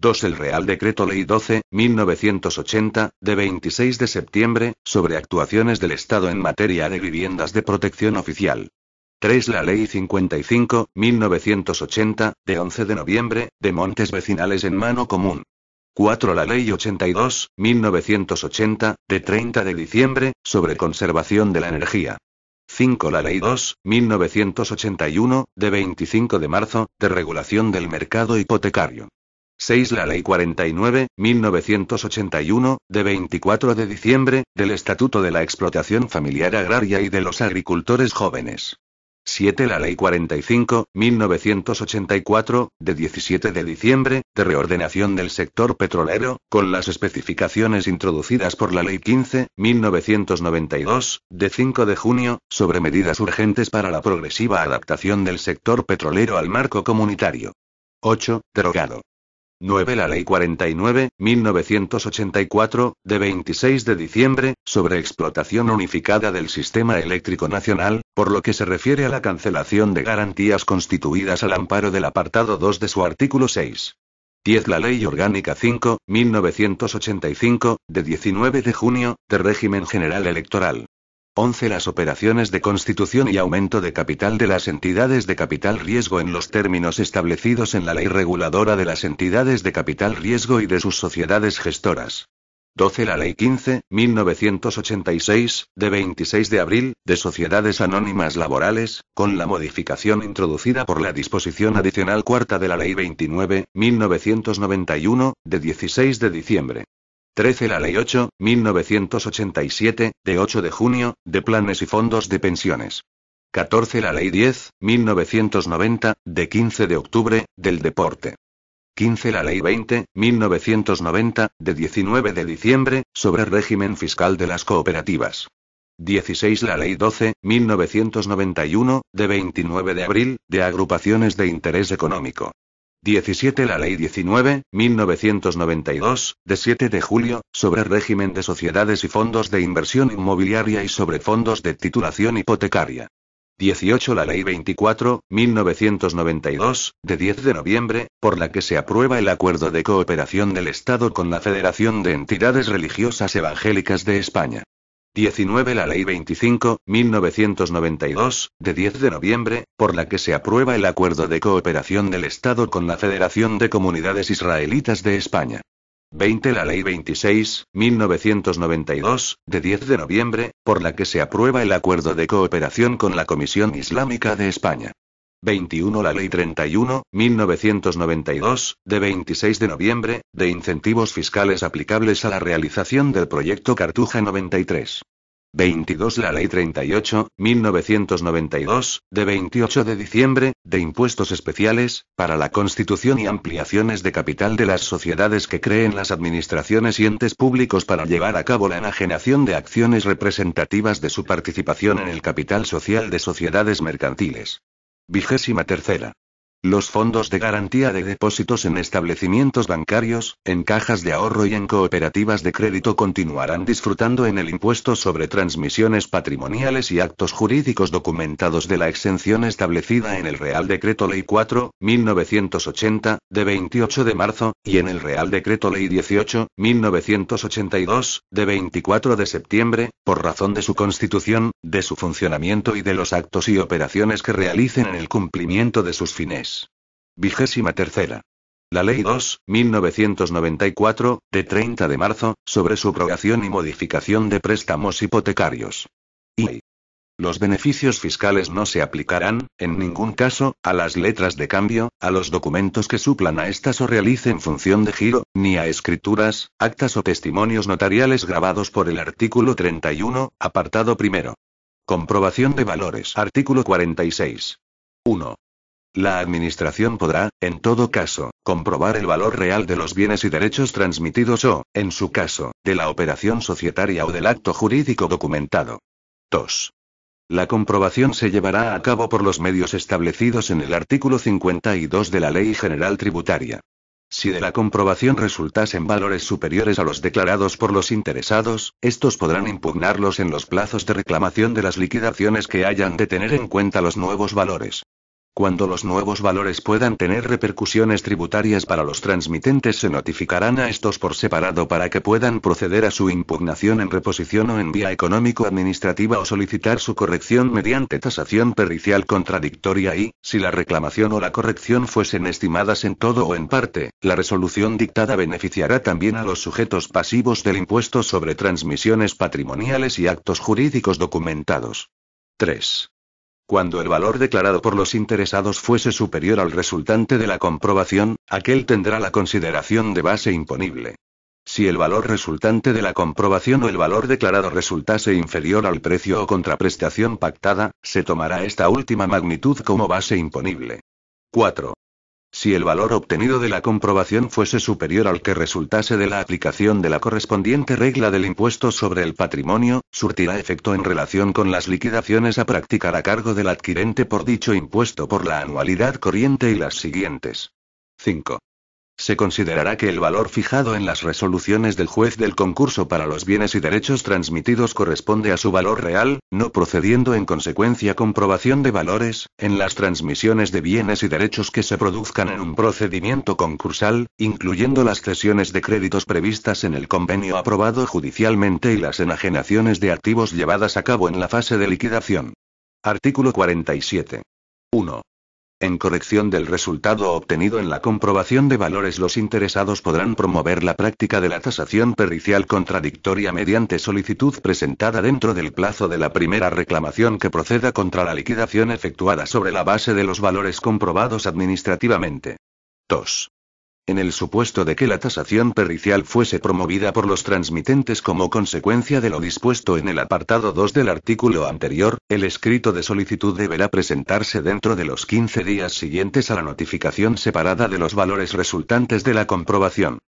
2. El Real Decreto Ley 12, 1980, de 26 de septiembre, sobre actuaciones del Estado en materia de viviendas de protección oficial. 3. La Ley 55, 1980, de 11 de noviembre, de montes vecinales en mano común. 4. La Ley 82, 1980, de 30 de diciembre, sobre conservación de la energía. 5. La Ley 2, 1981, de 25 de marzo, de regulación del mercado hipotecario. 6. La Ley 49, 1981, de 24 de diciembre, del Estatuto de la Explotación Familiar Agraria y de los Agricultores Jóvenes. 7. La Ley 45, 1984, de 17 de diciembre, de reordenación del sector petrolero, con las especificaciones introducidas por la Ley 15, 1992, de 5 de junio, sobre medidas urgentes para la progresiva adaptación del sector petrolero al marco comunitario. 8. Derogado. 9. La Ley 49, 1984, de 26 de diciembre, sobre explotación unificada del sistema eléctrico nacional, por lo que se refiere a la cancelación de garantías constituidas al amparo del apartado 2 de su artículo 6. 10. La Ley Orgánica 5, 1985, de 19 de junio, de régimen general electoral. 11. Las operaciones de constitución y aumento de capital de las entidades de capital riesgo en los términos establecidos en la ley reguladora de las entidades de capital riesgo y de sus sociedades gestoras. 12 La Ley 15, 1986, de 26 de abril, de Sociedades Anónimas Laborales, con la modificación introducida por la disposición adicional cuarta de la Ley 29, 1991, de 16 de diciembre. 13 La Ley 8, 1987, de 8 de junio, de Planes y Fondos de Pensiones. 14 La Ley 10, 1990, de 15 de octubre, del Deporte. 15. La Ley 20, 1990, de 19 de diciembre, sobre régimen fiscal de las cooperativas. 16. La Ley 12, 1991, de 29 de abril, de agrupaciones de interés económico. 17. La Ley 19, 1992, de 7 de julio, sobre régimen de sociedades y fondos de inversión inmobiliaria y sobre fondos de titulación hipotecaria. 18. La Ley 24, 1992, de 10 de noviembre, por la que se aprueba el Acuerdo de Cooperación del Estado con la Federación de Entidades Religiosas Evangélicas de España. 19. La Ley 25, 1992, de 10 de noviembre, por la que se aprueba el Acuerdo de Cooperación del Estado con la Federación de Comunidades Israelitas de España. 20. La Ley 26, 1992, de 10 de noviembre, por la que se aprueba el acuerdo de cooperación con la Comisión Islámica de España. 21. La Ley 31, 1992, de 26 de noviembre, de incentivos fiscales aplicables a la realización del proyecto Cartuja 93. 22 La Ley 38, 1992, de 28 de diciembre, de impuestos especiales, para la constitución y ampliaciones de capital de las sociedades que creen las administraciones y entes públicos para llevar a cabo la enajenación de acciones representativas de su participación en el capital social de sociedades mercantiles. Vigésima tercera. Los fondos de garantía de depósitos en establecimientos bancarios, en cajas de ahorro y en cooperativas de crédito continuarán disfrutando en el impuesto sobre transmisiones patrimoniales y actos jurídicos documentados de la exención establecida en el Real Decreto Ley 4, 1980, de 28 de marzo, y en el Real Decreto Ley 18, 1982, de 24 de septiembre, por razón de su constitución, de su funcionamiento y de los actos y operaciones que realicen en el cumplimiento de sus fines. Vigésima tercera. La Ley 2, 1994, de 30 de marzo, sobre subrogación y modificación de préstamos hipotecarios. I. Los beneficios fiscales no se aplicarán, en ningún caso, a las letras de cambio, a los documentos que suplan a estas o realicen función de giro, ni a escrituras, actas o testimonios notariales grabados por el artículo 31, apartado primero. Comprobación de valores. Artículo 46. 1. La Administración podrá, en todo caso, comprobar el valor real de los bienes y derechos transmitidos o, en su caso, de la operación societaria o del acto jurídico documentado. 2. La comprobación se llevará a cabo por los medios establecidos en el artículo 52 de la Ley General Tributaria. Si de la comprobación resultasen valores superiores a los declarados por los interesados, estos podrán impugnarlos en los plazos de reclamación de las liquidaciones que hayan de tener en cuenta los nuevos valores. Cuando los nuevos valores puedan tener repercusiones tributarias para los transmitentes se notificarán a estos por separado para que puedan proceder a su impugnación en reposición o en vía económico-administrativa o solicitar su corrección mediante tasación pericial contradictoria y, si la reclamación o la corrección fuesen estimadas en todo o en parte, la resolución dictada beneficiará también a los sujetos pasivos del impuesto sobre transmisiones patrimoniales y actos jurídicos documentados. 3. Cuando el valor declarado por los interesados fuese superior al resultante de la comprobación, aquel tendrá la consideración de base imponible. Si el valor resultante de la comprobación o el valor declarado resultase inferior al precio o contraprestación pactada, se tomará esta última magnitud como base imponible. 4. Si el valor obtenido de la comprobación fuese superior al que resultase de la aplicación de la correspondiente regla del impuesto sobre el patrimonio, surtirá efecto en relación con las liquidaciones a practicar a cargo del adquirente por dicho impuesto por la anualidad corriente y las siguientes. 5. Se considerará que el valor fijado en las resoluciones del juez del concurso para los bienes y derechos transmitidos corresponde a su valor real, no procediendo en consecuencia comprobación de valores, en las transmisiones de bienes y derechos que se produzcan en un procedimiento concursal, incluyendo las cesiones de créditos previstas en el convenio aprobado judicialmente y las enajenaciones de activos llevadas a cabo en la fase de liquidación. Artículo 47. 1. En corrección del resultado obtenido en la comprobación de valores, los interesados podrán promover la práctica de la tasación pericial contradictoria mediante solicitud presentada dentro del plazo de la primera reclamación que proceda contra la liquidación efectuada sobre la base de los valores comprobados administrativamente. 2. En el supuesto de que la tasación pericial fuese promovida por los transmitentes como consecuencia de lo dispuesto en el apartado 2 del artículo anterior, el escrito de solicitud deberá presentarse dentro de los 15 días siguientes a la notificación separada de los valores resultantes de la comprobación.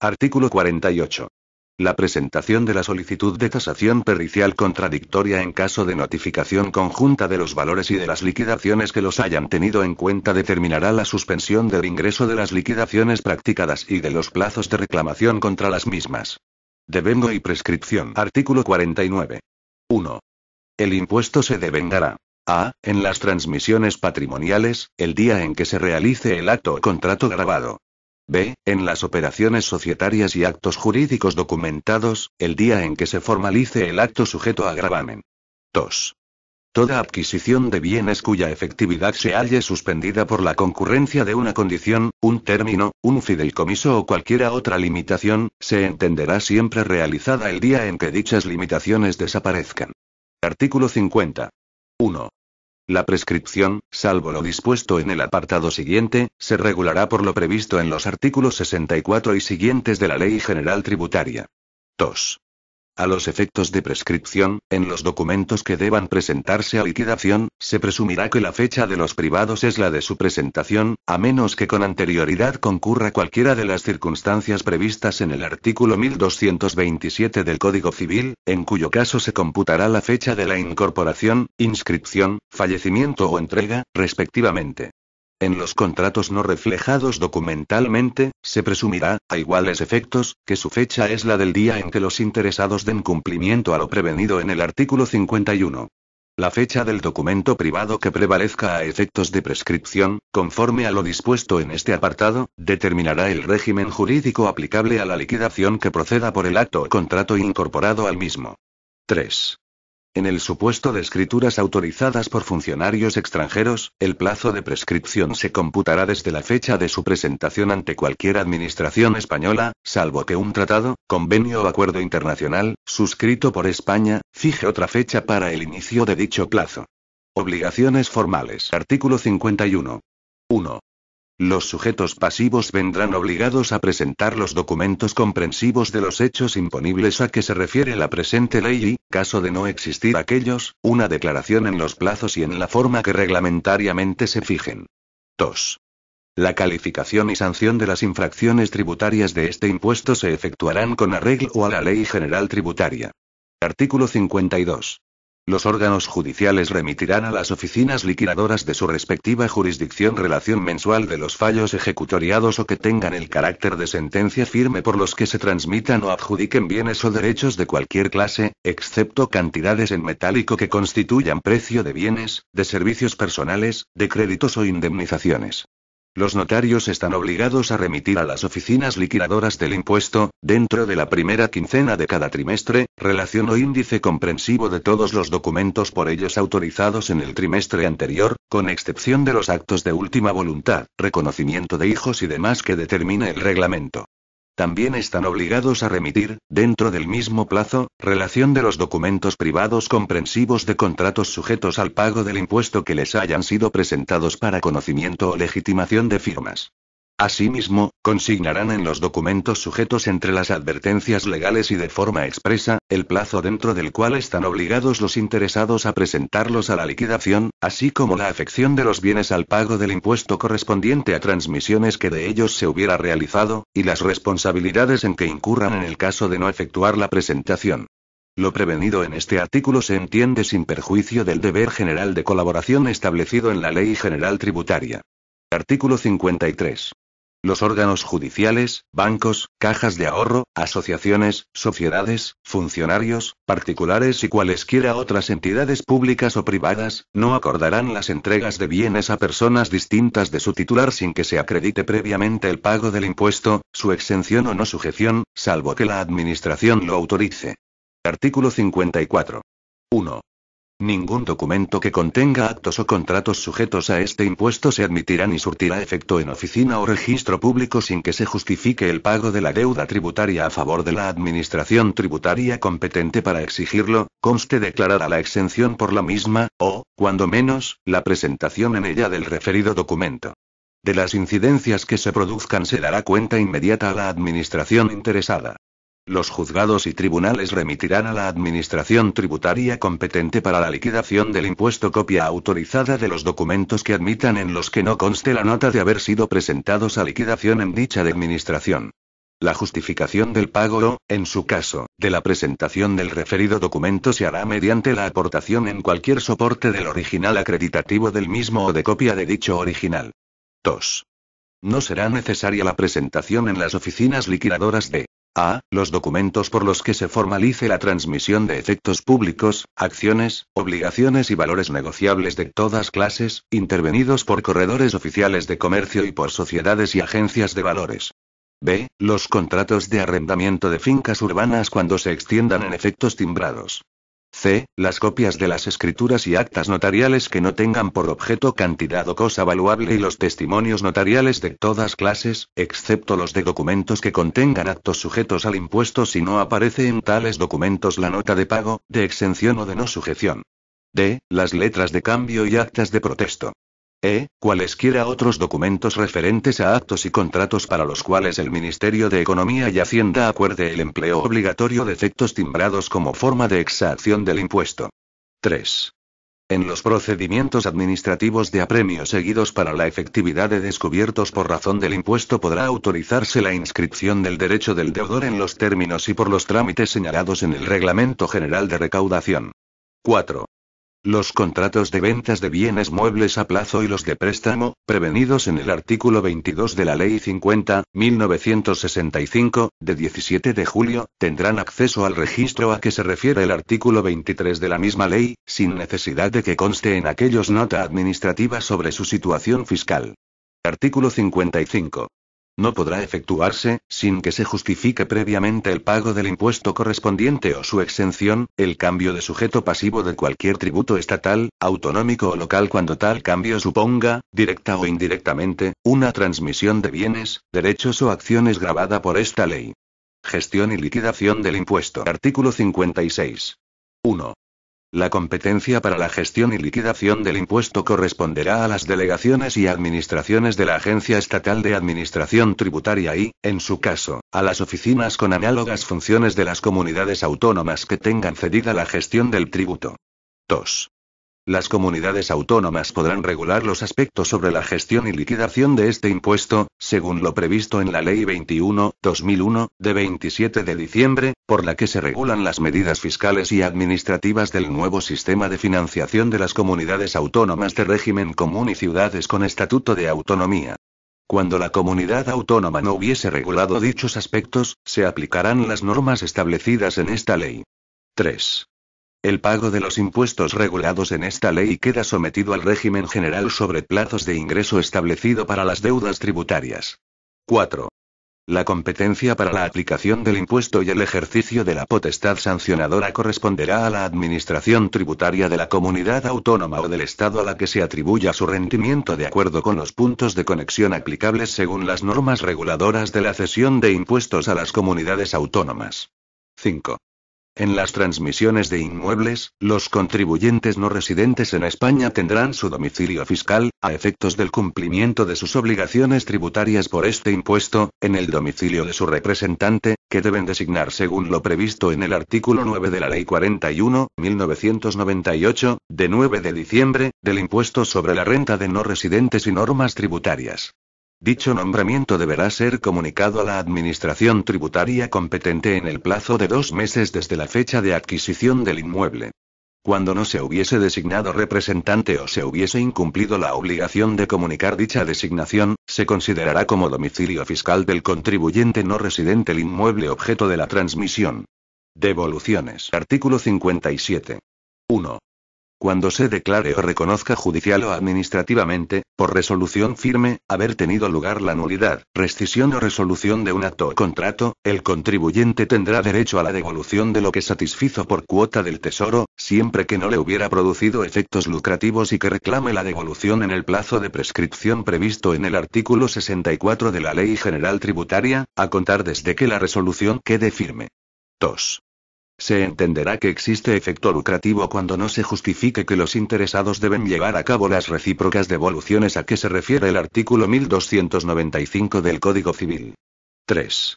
Artículo 48. La presentación de la solicitud de tasación pericial contradictoria en caso de notificación conjunta de los valores y de las liquidaciones que los hayan tenido en cuenta determinará la suspensión del ingreso de las liquidaciones practicadas y de los plazos de reclamación contra las mismas. Devengo y prescripción. Artículo 49. 1. El impuesto se devengará. A. En las transmisiones patrimoniales, el día en que se realice el acto o contrato grabado. B. En las operaciones societarias y actos jurídicos documentados, el día en que se formalice el acto sujeto a gravamen. 2. Toda adquisición de bienes cuya efectividad se halle suspendida por la concurrencia de una condición, un término, un fideicomiso o cualquiera otra limitación, se entenderá siempre realizada el día en que dichas limitaciones desaparezcan. Artículo 50. 1. La prescripción, salvo lo dispuesto en el apartado siguiente, se regulará por lo previsto en los artículos 64 y siguientes de la Ley General Tributaria. 2. A los efectos de prescripción, en los documentos que deban presentarse a liquidación, se presumirá que la fecha de los privados es la de su presentación, a menos que con anterioridad concurra cualquiera de las circunstancias previstas en el artículo 1227 del Código Civil, en cuyo caso se computará la fecha de la incorporación, inscripción, fallecimiento o entrega, respectivamente. En los contratos no reflejados documentalmente, se presumirá, a iguales efectos, que su fecha es la del día en que los interesados den cumplimiento a lo prevenido en el artículo 51. La fecha del documento privado que prevalezca a efectos de prescripción, conforme a lo dispuesto en este apartado, determinará el régimen jurídico aplicable a la liquidación que proceda por el acto o contrato incorporado al mismo. 3. En el supuesto de escrituras autorizadas por funcionarios extranjeros, el plazo de prescripción se computará desde la fecha de su presentación ante cualquier administración española, salvo que un tratado, convenio o acuerdo internacional, suscrito por España, fije otra fecha para el inicio de dicho plazo. Obligaciones formales. Artículo 51. 1. Los sujetos pasivos vendrán obligados a presentar los documentos comprensivos de los hechos imponibles a que se refiere la presente ley y, caso de no existir aquellos, una declaración en los plazos y en la forma que reglamentariamente se fijen. 2. La calificación y sanción de las infracciones tributarias de este impuesto se efectuarán con arreglo a la Ley General Tributaria. Artículo 52. Los órganos judiciales remitirán a las oficinas liquidadoras de su respectiva jurisdicción relación mensual de los fallos ejecutoriados o que tengan el carácter de sentencia firme por los que se transmitan o adjudiquen bienes o derechos de cualquier clase, excepto cantidades en metálico que constituyan precio de bienes, de servicios personales, de créditos o indemnizaciones. Los notarios están obligados a remitir a las oficinas liquidadoras del impuesto, dentro de la primera quincena de cada trimestre, relación o índice comprensivo de todos los documentos por ellos autorizados en el trimestre anterior, con excepción de los actos de última voluntad, reconocimiento de hijos y demás que determine el reglamento. También están obligados a remitir, dentro del mismo plazo, relación de los documentos privados comprensivos de contratos sujetos al pago del impuesto que les hayan sido presentados para conocimiento o legitimación de firmas. Asimismo, consignarán en los documentos sujetos entre las advertencias legales y de forma expresa, el plazo dentro del cual están obligados los interesados a presentarlos a la liquidación, así como la afección de los bienes al pago del impuesto correspondiente a transmisiones que de ellos se hubiera realizado, y las responsabilidades en que incurran en el caso de no efectuar la presentación. Lo prevenido en este artículo se entiende sin perjuicio del deber general de colaboración establecido en la Ley General Tributaria. Artículo 53. Los órganos judiciales, bancos, cajas de ahorro, asociaciones, sociedades, funcionarios, particulares y cualesquiera otras entidades públicas o privadas, no acordarán las entregas de bienes a personas distintas de su titular sin que se acredite previamente el pago del impuesto, su exención o no sujeción, salvo que la Administración lo autorice. Artículo 54. 1. Ningún documento que contenga actos o contratos sujetos a este impuesto se admitirá ni surtirá efecto en oficina o registro público sin que se justifique el pago de la deuda tributaria a favor de la administración tributaria competente para exigirlo, conste declarada la exención por la misma, o, cuando menos, la presentación en ella del referido documento. De las incidencias que se produzcan se dará cuenta inmediata a la administración interesada. Los juzgados y tribunales remitirán a la administración tributaria competente para la liquidación del impuesto copia autorizada de los documentos que admitan en los que no conste la nota de haber sido presentados a liquidación en dicha administración. La justificación del pago o, en su caso, de la presentación del referido documento se hará mediante la aportación en cualquier soporte del original acreditativo del mismo o de copia de dicho original. 2. No será necesaria la presentación en las oficinas liquidadoras de a. Los documentos por los que se formalice la transmisión de efectos públicos, acciones, obligaciones y valores negociables de todas clases, intervenidos por corredores oficiales de comercio y por sociedades y agencias de valores. b. Los contratos de arrendamiento de fincas urbanas cuando se extiendan en efectos timbrados. C. Las copias de las escrituras y actas notariales que no tengan por objeto cantidad o cosa valuable y los testimonios notariales de todas clases, excepto los de documentos que contengan actos sujetos al impuesto si no aparece en tales documentos la nota de pago, de exención o de no sujeción. D. Las letras de cambio y actas de protesto e. cualesquiera otros documentos referentes a actos y contratos para los cuales el Ministerio de Economía y Hacienda acuerde el empleo obligatorio de efectos timbrados como forma de exacción del impuesto. 3. En los procedimientos administrativos de apremio seguidos para la efectividad de descubiertos por razón del impuesto podrá autorizarse la inscripción del derecho del deudor en los términos y por los trámites señalados en el Reglamento General de Recaudación. 4. Los contratos de ventas de bienes muebles a plazo y los de préstamo, prevenidos en el artículo 22 de la Ley 50, 1965, de 17 de julio, tendrán acceso al registro a que se refiere el artículo 23 de la misma ley, sin necesidad de que conste en aquellos nota administrativa sobre su situación fiscal. Artículo 55 no podrá efectuarse, sin que se justifique previamente el pago del impuesto correspondiente o su exención, el cambio de sujeto pasivo de cualquier tributo estatal, autonómico o local cuando tal cambio suponga, directa o indirectamente, una transmisión de bienes, derechos o acciones grabada por esta ley. Gestión y liquidación del impuesto. Artículo 56. 1. La competencia para la gestión y liquidación del impuesto corresponderá a las delegaciones y administraciones de la Agencia Estatal de Administración Tributaria y, en su caso, a las oficinas con análogas funciones de las comunidades autónomas que tengan cedida la gestión del tributo. 2. Las comunidades autónomas podrán regular los aspectos sobre la gestión y liquidación de este impuesto, según lo previsto en la Ley 21-2001, de 27 de diciembre, por la que se regulan las medidas fiscales y administrativas del nuevo sistema de financiación de las comunidades autónomas de régimen común y ciudades con estatuto de autonomía. Cuando la comunidad autónoma no hubiese regulado dichos aspectos, se aplicarán las normas establecidas en esta ley. 3. El pago de los impuestos regulados en esta ley queda sometido al régimen general sobre plazos de ingreso establecido para las deudas tributarias. 4. La competencia para la aplicación del impuesto y el ejercicio de la potestad sancionadora corresponderá a la Administración Tributaria de la Comunidad Autónoma o del Estado a la que se atribuya su rendimiento de acuerdo con los puntos de conexión aplicables según las normas reguladoras de la cesión de impuestos a las comunidades autónomas. 5. En las transmisiones de inmuebles, los contribuyentes no residentes en España tendrán su domicilio fiscal, a efectos del cumplimiento de sus obligaciones tributarias por este impuesto, en el domicilio de su representante, que deben designar según lo previsto en el artículo 9 de la Ley 41, 1998, de 9 de diciembre, del impuesto sobre la renta de no residentes y normas tributarias. Dicho nombramiento deberá ser comunicado a la administración tributaria competente en el plazo de dos meses desde la fecha de adquisición del inmueble. Cuando no se hubiese designado representante o se hubiese incumplido la obligación de comunicar dicha designación, se considerará como domicilio fiscal del contribuyente no residente el inmueble objeto de la transmisión. Devoluciones. Artículo 57. 1 cuando se declare o reconozca judicial o administrativamente, por resolución firme, haber tenido lugar la nulidad, rescisión o resolución de un acto o contrato, el contribuyente tendrá derecho a la devolución de lo que satisfizo por cuota del Tesoro, siempre que no le hubiera producido efectos lucrativos y que reclame la devolución en el plazo de prescripción previsto en el artículo 64 de la Ley General Tributaria, a contar desde que la resolución quede firme. 2. Se entenderá que existe efecto lucrativo cuando no se justifique que los interesados deben llevar a cabo las recíprocas devoluciones a que se refiere el artículo 1295 del Código Civil. 3.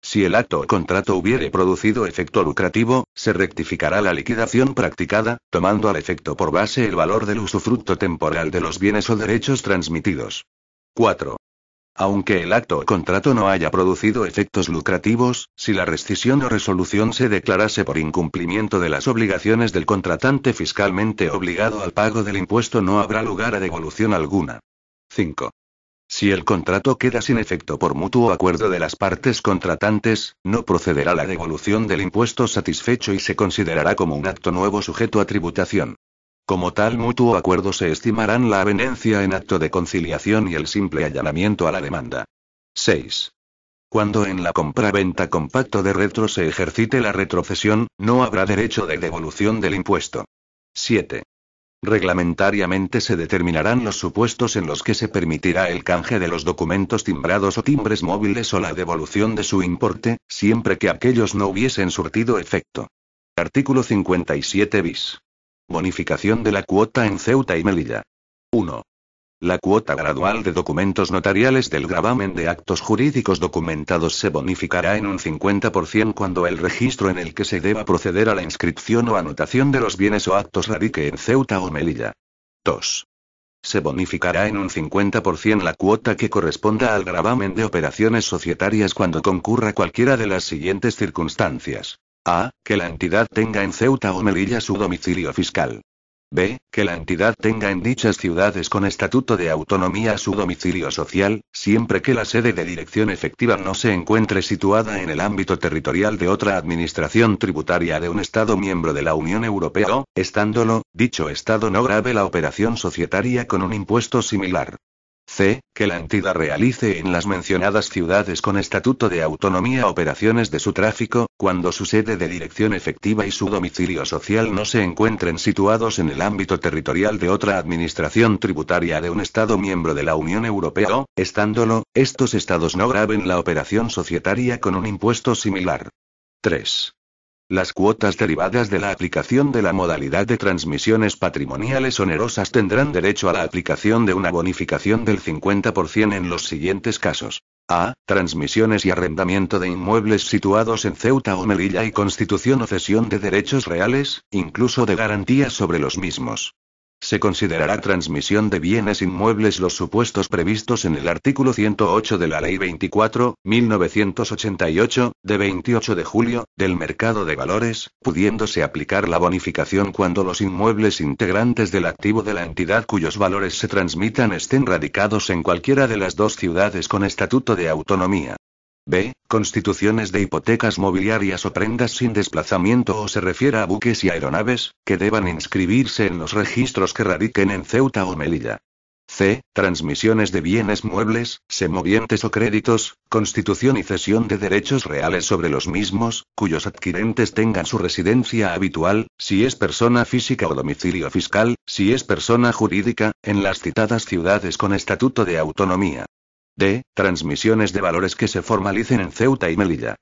Si el acto o contrato hubiere producido efecto lucrativo, se rectificará la liquidación practicada, tomando al efecto por base el valor del usufructo temporal de los bienes o derechos transmitidos. 4. Aunque el acto o contrato no haya producido efectos lucrativos, si la rescisión o resolución se declarase por incumplimiento de las obligaciones del contratante fiscalmente obligado al pago del impuesto no habrá lugar a devolución alguna. 5. Si el contrato queda sin efecto por mutuo acuerdo de las partes contratantes, no procederá la devolución del impuesto satisfecho y se considerará como un acto nuevo sujeto a tributación. Como tal mutuo acuerdo se estimarán la avenencia en acto de conciliación y el simple allanamiento a la demanda. 6. Cuando en la compraventa con pacto de retro se ejercite la retrocesión, no habrá derecho de devolución del impuesto. 7. Reglamentariamente se determinarán los supuestos en los que se permitirá el canje de los documentos timbrados o timbres móviles o la devolución de su importe, siempre que aquellos no hubiesen surtido efecto. Artículo 57 bis. Bonificación de la cuota en Ceuta y Melilla. 1. La cuota gradual de documentos notariales del gravamen de actos jurídicos documentados se bonificará en un 50% cuando el registro en el que se deba proceder a la inscripción o anotación de los bienes o actos radique en Ceuta o Melilla. 2. Se bonificará en un 50% la cuota que corresponda al gravamen de operaciones societarias cuando concurra cualquiera de las siguientes circunstancias. A. Que la entidad tenga en Ceuta o Melilla su domicilio fiscal. B. Que la entidad tenga en dichas ciudades con estatuto de autonomía su domicilio social, siempre que la sede de dirección efectiva no se encuentre situada en el ámbito territorial de otra administración tributaria de un Estado miembro de la Unión Europea o, estándolo, dicho Estado no grave la operación societaria con un impuesto similar. C. Que la entidad realice en las mencionadas ciudades con estatuto de autonomía operaciones de su tráfico, cuando su sede de dirección efectiva y su domicilio social no se encuentren situados en el ámbito territorial de otra administración tributaria de un Estado miembro de la Unión Europea o, estándolo, estos Estados no graben la operación societaria con un impuesto similar. 3. Las cuotas derivadas de la aplicación de la modalidad de transmisiones patrimoniales onerosas tendrán derecho a la aplicación de una bonificación del 50% en los siguientes casos. A. Transmisiones y arrendamiento de inmuebles situados en Ceuta o Melilla y constitución o cesión de derechos reales, incluso de garantías sobre los mismos. Se considerará transmisión de bienes inmuebles los supuestos previstos en el artículo 108 de la Ley 24, 1988, de 28 de julio, del mercado de valores, pudiéndose aplicar la bonificación cuando los inmuebles integrantes del activo de la entidad cuyos valores se transmitan estén radicados en cualquiera de las dos ciudades con estatuto de autonomía. B. Constituciones de hipotecas mobiliarias o prendas sin desplazamiento o se refiera a buques y aeronaves, que deban inscribirse en los registros que radiquen en Ceuta o Melilla. C. Transmisiones de bienes muebles, semovientes o créditos, constitución y cesión de derechos reales sobre los mismos, cuyos adquirentes tengan su residencia habitual, si es persona física o domicilio fiscal, si es persona jurídica, en las citadas ciudades con estatuto de autonomía. D. Transmisiones de valores que se formalicen en Ceuta y Melilla.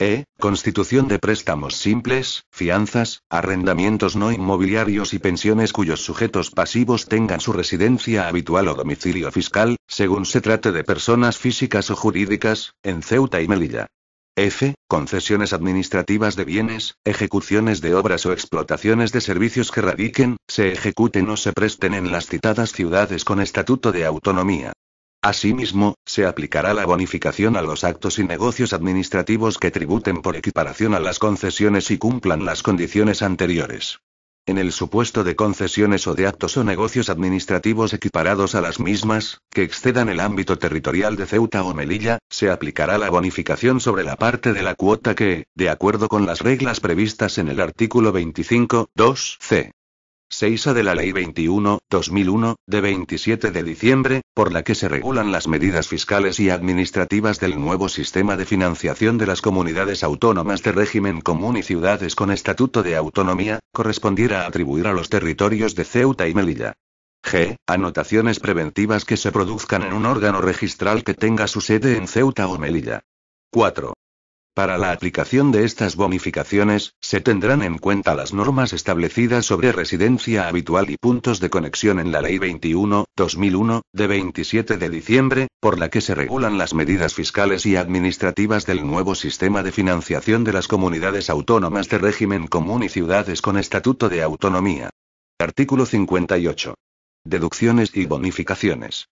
E. Constitución de préstamos simples, fianzas, arrendamientos no inmobiliarios y pensiones cuyos sujetos pasivos tengan su residencia habitual o domicilio fiscal, según se trate de personas físicas o jurídicas, en Ceuta y Melilla. F. Concesiones administrativas de bienes, ejecuciones de obras o explotaciones de servicios que radiquen, se ejecuten o se presten en las citadas ciudades con estatuto de autonomía. Asimismo, se aplicará la bonificación a los actos y negocios administrativos que tributen por equiparación a las concesiones y cumplan las condiciones anteriores. En el supuesto de concesiones o de actos o negocios administrativos equiparados a las mismas, que excedan el ámbito territorial de Ceuta o Melilla, se aplicará la bonificación sobre la parte de la cuota que, de acuerdo con las reglas previstas en el artículo 25, 2c 6A de la Ley 21, 2001, de 27 de diciembre, por la que se regulan las medidas fiscales y administrativas del nuevo sistema de financiación de las comunidades autónomas de régimen común y ciudades con estatuto de autonomía, correspondiera a atribuir a los territorios de Ceuta y Melilla. G. Anotaciones preventivas que se produzcan en un órgano registral que tenga su sede en Ceuta o Melilla. 4. Para la aplicación de estas bonificaciones, se tendrán en cuenta las normas establecidas sobre residencia habitual y puntos de conexión en la Ley 21-2001, de 27 de diciembre, por la que se regulan las medidas fiscales y administrativas del nuevo sistema de financiación de las comunidades autónomas de régimen común y ciudades con estatuto de autonomía. Artículo 58. Deducciones y bonificaciones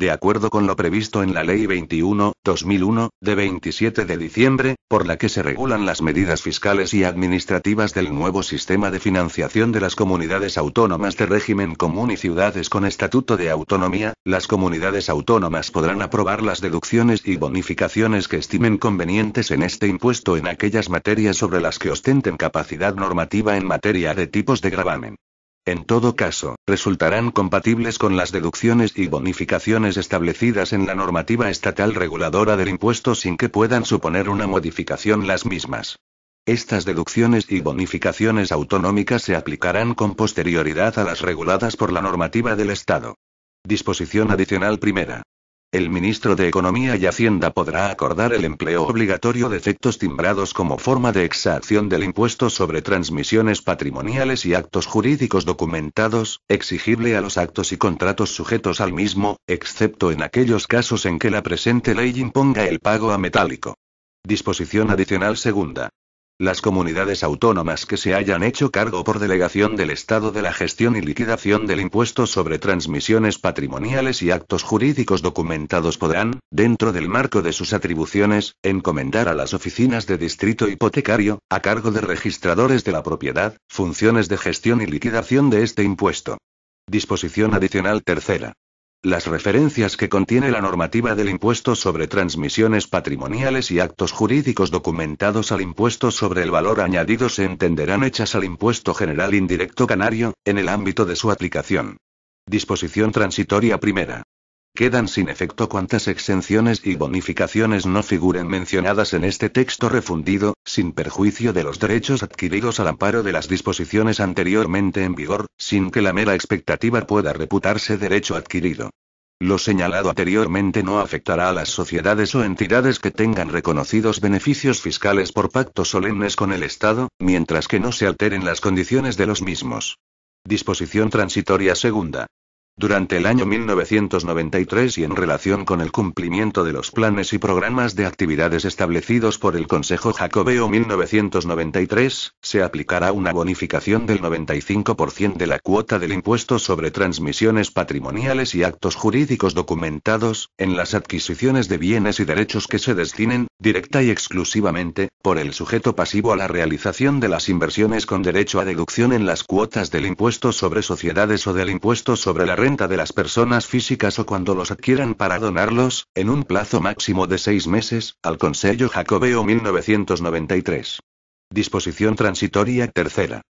de acuerdo con lo previsto en la Ley 21-2001, de 27 de diciembre, por la que se regulan las medidas fiscales y administrativas del nuevo sistema de financiación de las comunidades autónomas de régimen común y ciudades con estatuto de autonomía, las comunidades autónomas podrán aprobar las deducciones y bonificaciones que estimen convenientes en este impuesto en aquellas materias sobre las que ostenten capacidad normativa en materia de tipos de gravamen. En todo caso, resultarán compatibles con las deducciones y bonificaciones establecidas en la normativa estatal reguladora del impuesto sin que puedan suponer una modificación las mismas. Estas deducciones y bonificaciones autonómicas se aplicarán con posterioridad a las reguladas por la normativa del Estado. Disposición adicional primera. El ministro de Economía y Hacienda podrá acordar el empleo obligatorio de efectos timbrados como forma de exacción del impuesto sobre transmisiones patrimoniales y actos jurídicos documentados, exigible a los actos y contratos sujetos al mismo, excepto en aquellos casos en que la presente ley imponga el pago a metálico. Disposición adicional segunda. Las comunidades autónomas que se hayan hecho cargo por delegación del Estado de la gestión y liquidación del impuesto sobre transmisiones patrimoniales y actos jurídicos documentados podrán, dentro del marco de sus atribuciones, encomendar a las oficinas de distrito hipotecario, a cargo de registradores de la propiedad, funciones de gestión y liquidación de este impuesto. Disposición adicional tercera. Las referencias que contiene la normativa del impuesto sobre transmisiones patrimoniales y actos jurídicos documentados al impuesto sobre el valor añadido se entenderán hechas al impuesto general indirecto canario, en el ámbito de su aplicación. Disposición transitoria primera. Quedan sin efecto cuantas exenciones y bonificaciones no figuren mencionadas en este texto refundido, sin perjuicio de los derechos adquiridos al amparo de las disposiciones anteriormente en vigor, sin que la mera expectativa pueda reputarse derecho adquirido. Lo señalado anteriormente no afectará a las sociedades o entidades que tengan reconocidos beneficios fiscales por pactos solemnes con el Estado, mientras que no se alteren las condiciones de los mismos. Disposición transitoria segunda. Durante el año 1993 y en relación con el cumplimiento de los planes y programas de actividades establecidos por el Consejo Jacobeo 1993, se aplicará una bonificación del 95% de la cuota del impuesto sobre transmisiones patrimoniales y actos jurídicos documentados, en las adquisiciones de bienes y derechos que se destinen, directa y exclusivamente, por el sujeto pasivo a la realización de las inversiones con derecho a deducción en las cuotas del impuesto sobre sociedades o del impuesto sobre la renta de las personas físicas o cuando los adquieran para donarlos, en un plazo máximo de seis meses, al Consejo Jacobeo 1993. Disposición transitoria tercera.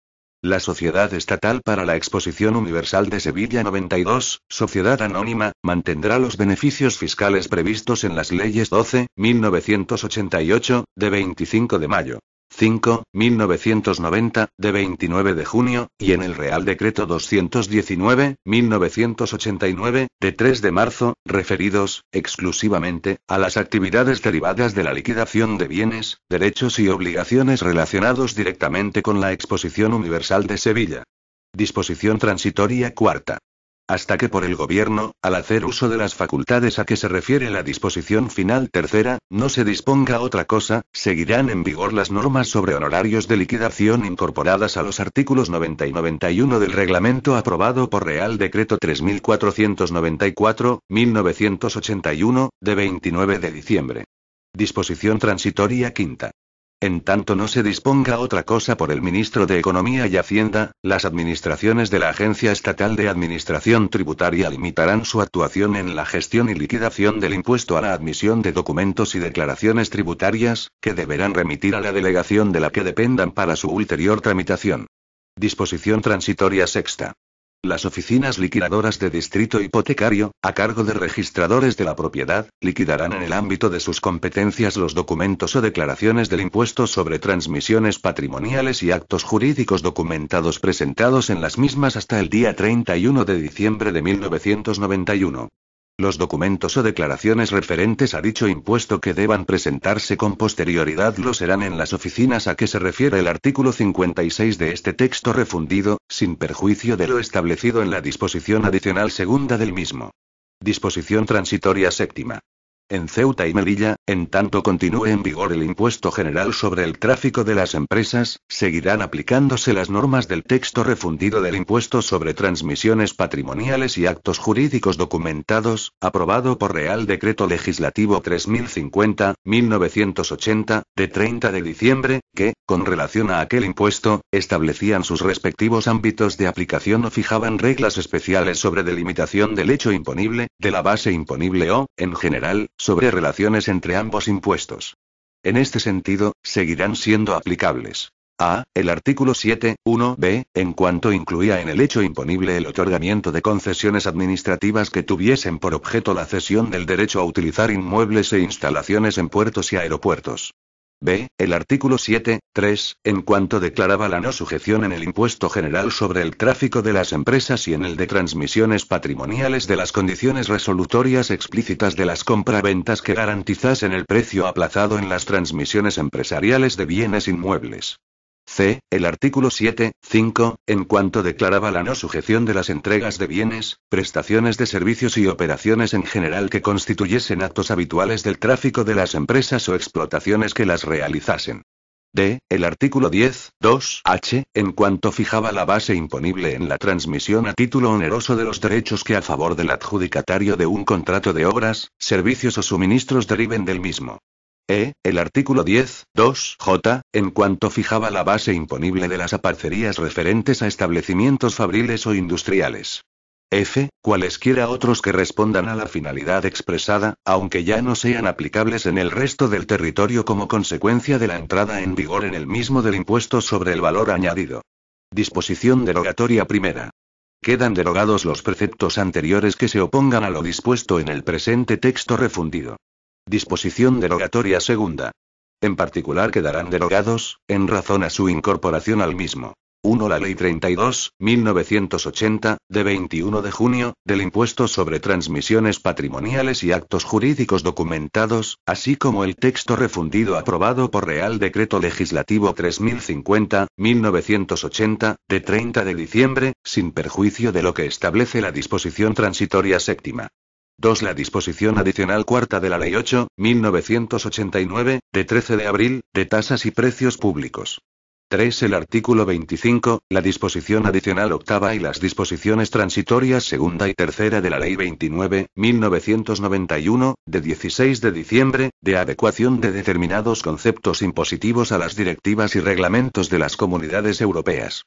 La Sociedad Estatal para la Exposición Universal de Sevilla 92, Sociedad Anónima, mantendrá los beneficios fiscales previstos en las leyes 12, 1988, de 25 de mayo 5, 1990, de 29 de junio, y en el Real Decreto 219, 1989, de 3 de marzo, referidos, exclusivamente, a las actividades derivadas de la liquidación de bienes, derechos y obligaciones relacionados directamente con la Exposición Universal de Sevilla. Disposición transitoria cuarta hasta que por el gobierno, al hacer uso de las facultades a que se refiere la disposición final tercera, no se disponga otra cosa, seguirán en vigor las normas sobre honorarios de liquidación incorporadas a los artículos 90 y 91 del reglamento aprobado por Real Decreto 3494-1981, de 29 de diciembre. Disposición transitoria quinta. En tanto no se disponga otra cosa por el ministro de Economía y Hacienda, las administraciones de la Agencia Estatal de Administración Tributaria limitarán su actuación en la gestión y liquidación del impuesto a la admisión de documentos y declaraciones tributarias, que deberán remitir a la delegación de la que dependan para su ulterior tramitación. Disposición transitoria sexta. Las oficinas liquidadoras de distrito hipotecario, a cargo de registradores de la propiedad, liquidarán en el ámbito de sus competencias los documentos o declaraciones del impuesto sobre transmisiones patrimoniales y actos jurídicos documentados presentados en las mismas hasta el día 31 de diciembre de 1991 los documentos o declaraciones referentes a dicho impuesto que deban presentarse con posterioridad lo serán en las oficinas a que se refiere el artículo 56 de este texto refundido, sin perjuicio de lo establecido en la disposición adicional segunda del mismo. Disposición transitoria séptima en Ceuta y Melilla, en tanto continúe en vigor el impuesto general sobre el tráfico de las empresas, seguirán aplicándose las normas del texto refundido del impuesto sobre transmisiones patrimoniales y actos jurídicos documentados, aprobado por Real Decreto Legislativo 3050-1980, de 30 de diciembre, que, con relación a aquel impuesto, establecían sus respectivos ámbitos de aplicación o fijaban reglas especiales sobre delimitación del hecho imponible, de la base imponible o, en general, sobre relaciones entre ambos impuestos. En este sentido, seguirán siendo aplicables. A. El artículo 7, b en cuanto incluía en el hecho imponible el otorgamiento de concesiones administrativas que tuviesen por objeto la cesión del derecho a utilizar inmuebles e instalaciones en puertos y aeropuertos. B. El artículo 7.3, en cuanto declaraba la no sujeción en el impuesto general sobre el tráfico de las empresas y en el de transmisiones patrimoniales de las condiciones resolutorias explícitas de las compraventas que garantizasen el precio aplazado en las transmisiones empresariales de bienes inmuebles. C. El artículo 7.5, en cuanto declaraba la no sujeción de las entregas de bienes, prestaciones de servicios y operaciones en general que constituyesen actos habituales del tráfico de las empresas o explotaciones que las realizasen. D. El artículo 10, H, en cuanto fijaba la base imponible en la transmisión a título oneroso de los derechos que a favor del adjudicatario de un contrato de obras, servicios o suministros deriven del mismo. E, el artículo 10, 2, J, en cuanto fijaba la base imponible de las aparcerías referentes a establecimientos fabriles o industriales. F. Cualesquiera otros que respondan a la finalidad expresada, aunque ya no sean aplicables en el resto del territorio como consecuencia de la entrada en vigor en el mismo del impuesto sobre el valor añadido. Disposición derogatoria primera. Quedan derogados los preceptos anteriores que se opongan a lo dispuesto en el presente texto refundido. Disposición derogatoria segunda. En particular quedarán derogados, en razón a su incorporación al mismo. 1. La Ley 32, 1980, de 21 de junio, del impuesto sobre transmisiones patrimoniales y actos jurídicos documentados, así como el texto refundido aprobado por Real Decreto Legislativo 3050, 1980, de 30 de diciembre, sin perjuicio de lo que establece la disposición transitoria séptima. 2. La disposición adicional cuarta de la Ley 8, 1989, de 13 de abril, de tasas y precios públicos. 3. El artículo 25, la disposición adicional octava y las disposiciones transitorias segunda y tercera de la Ley 29, 1991, de 16 de diciembre, de adecuación de determinados conceptos impositivos a las directivas y reglamentos de las comunidades europeas.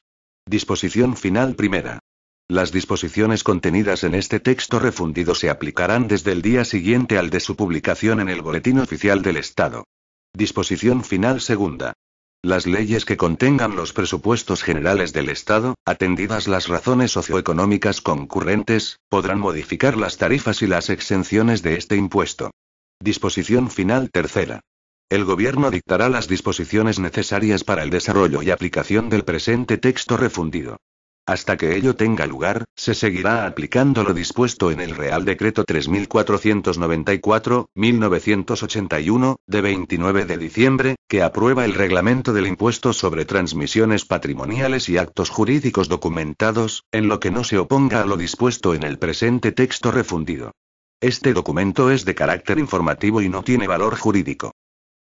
Disposición final primera. Las disposiciones contenidas en este texto refundido se aplicarán desde el día siguiente al de su publicación en el Boletín Oficial del Estado. Disposición final segunda. Las leyes que contengan los presupuestos generales del Estado, atendidas las razones socioeconómicas concurrentes, podrán modificar las tarifas y las exenciones de este impuesto. Disposición final tercera. El Gobierno dictará las disposiciones necesarias para el desarrollo y aplicación del presente texto refundido. Hasta que ello tenga lugar, se seguirá aplicando lo dispuesto en el Real Decreto 3494-1981, de 29 de diciembre, que aprueba el reglamento del impuesto sobre transmisiones patrimoniales y actos jurídicos documentados, en lo que no se oponga a lo dispuesto en el presente texto refundido. Este documento es de carácter informativo y no tiene valor jurídico.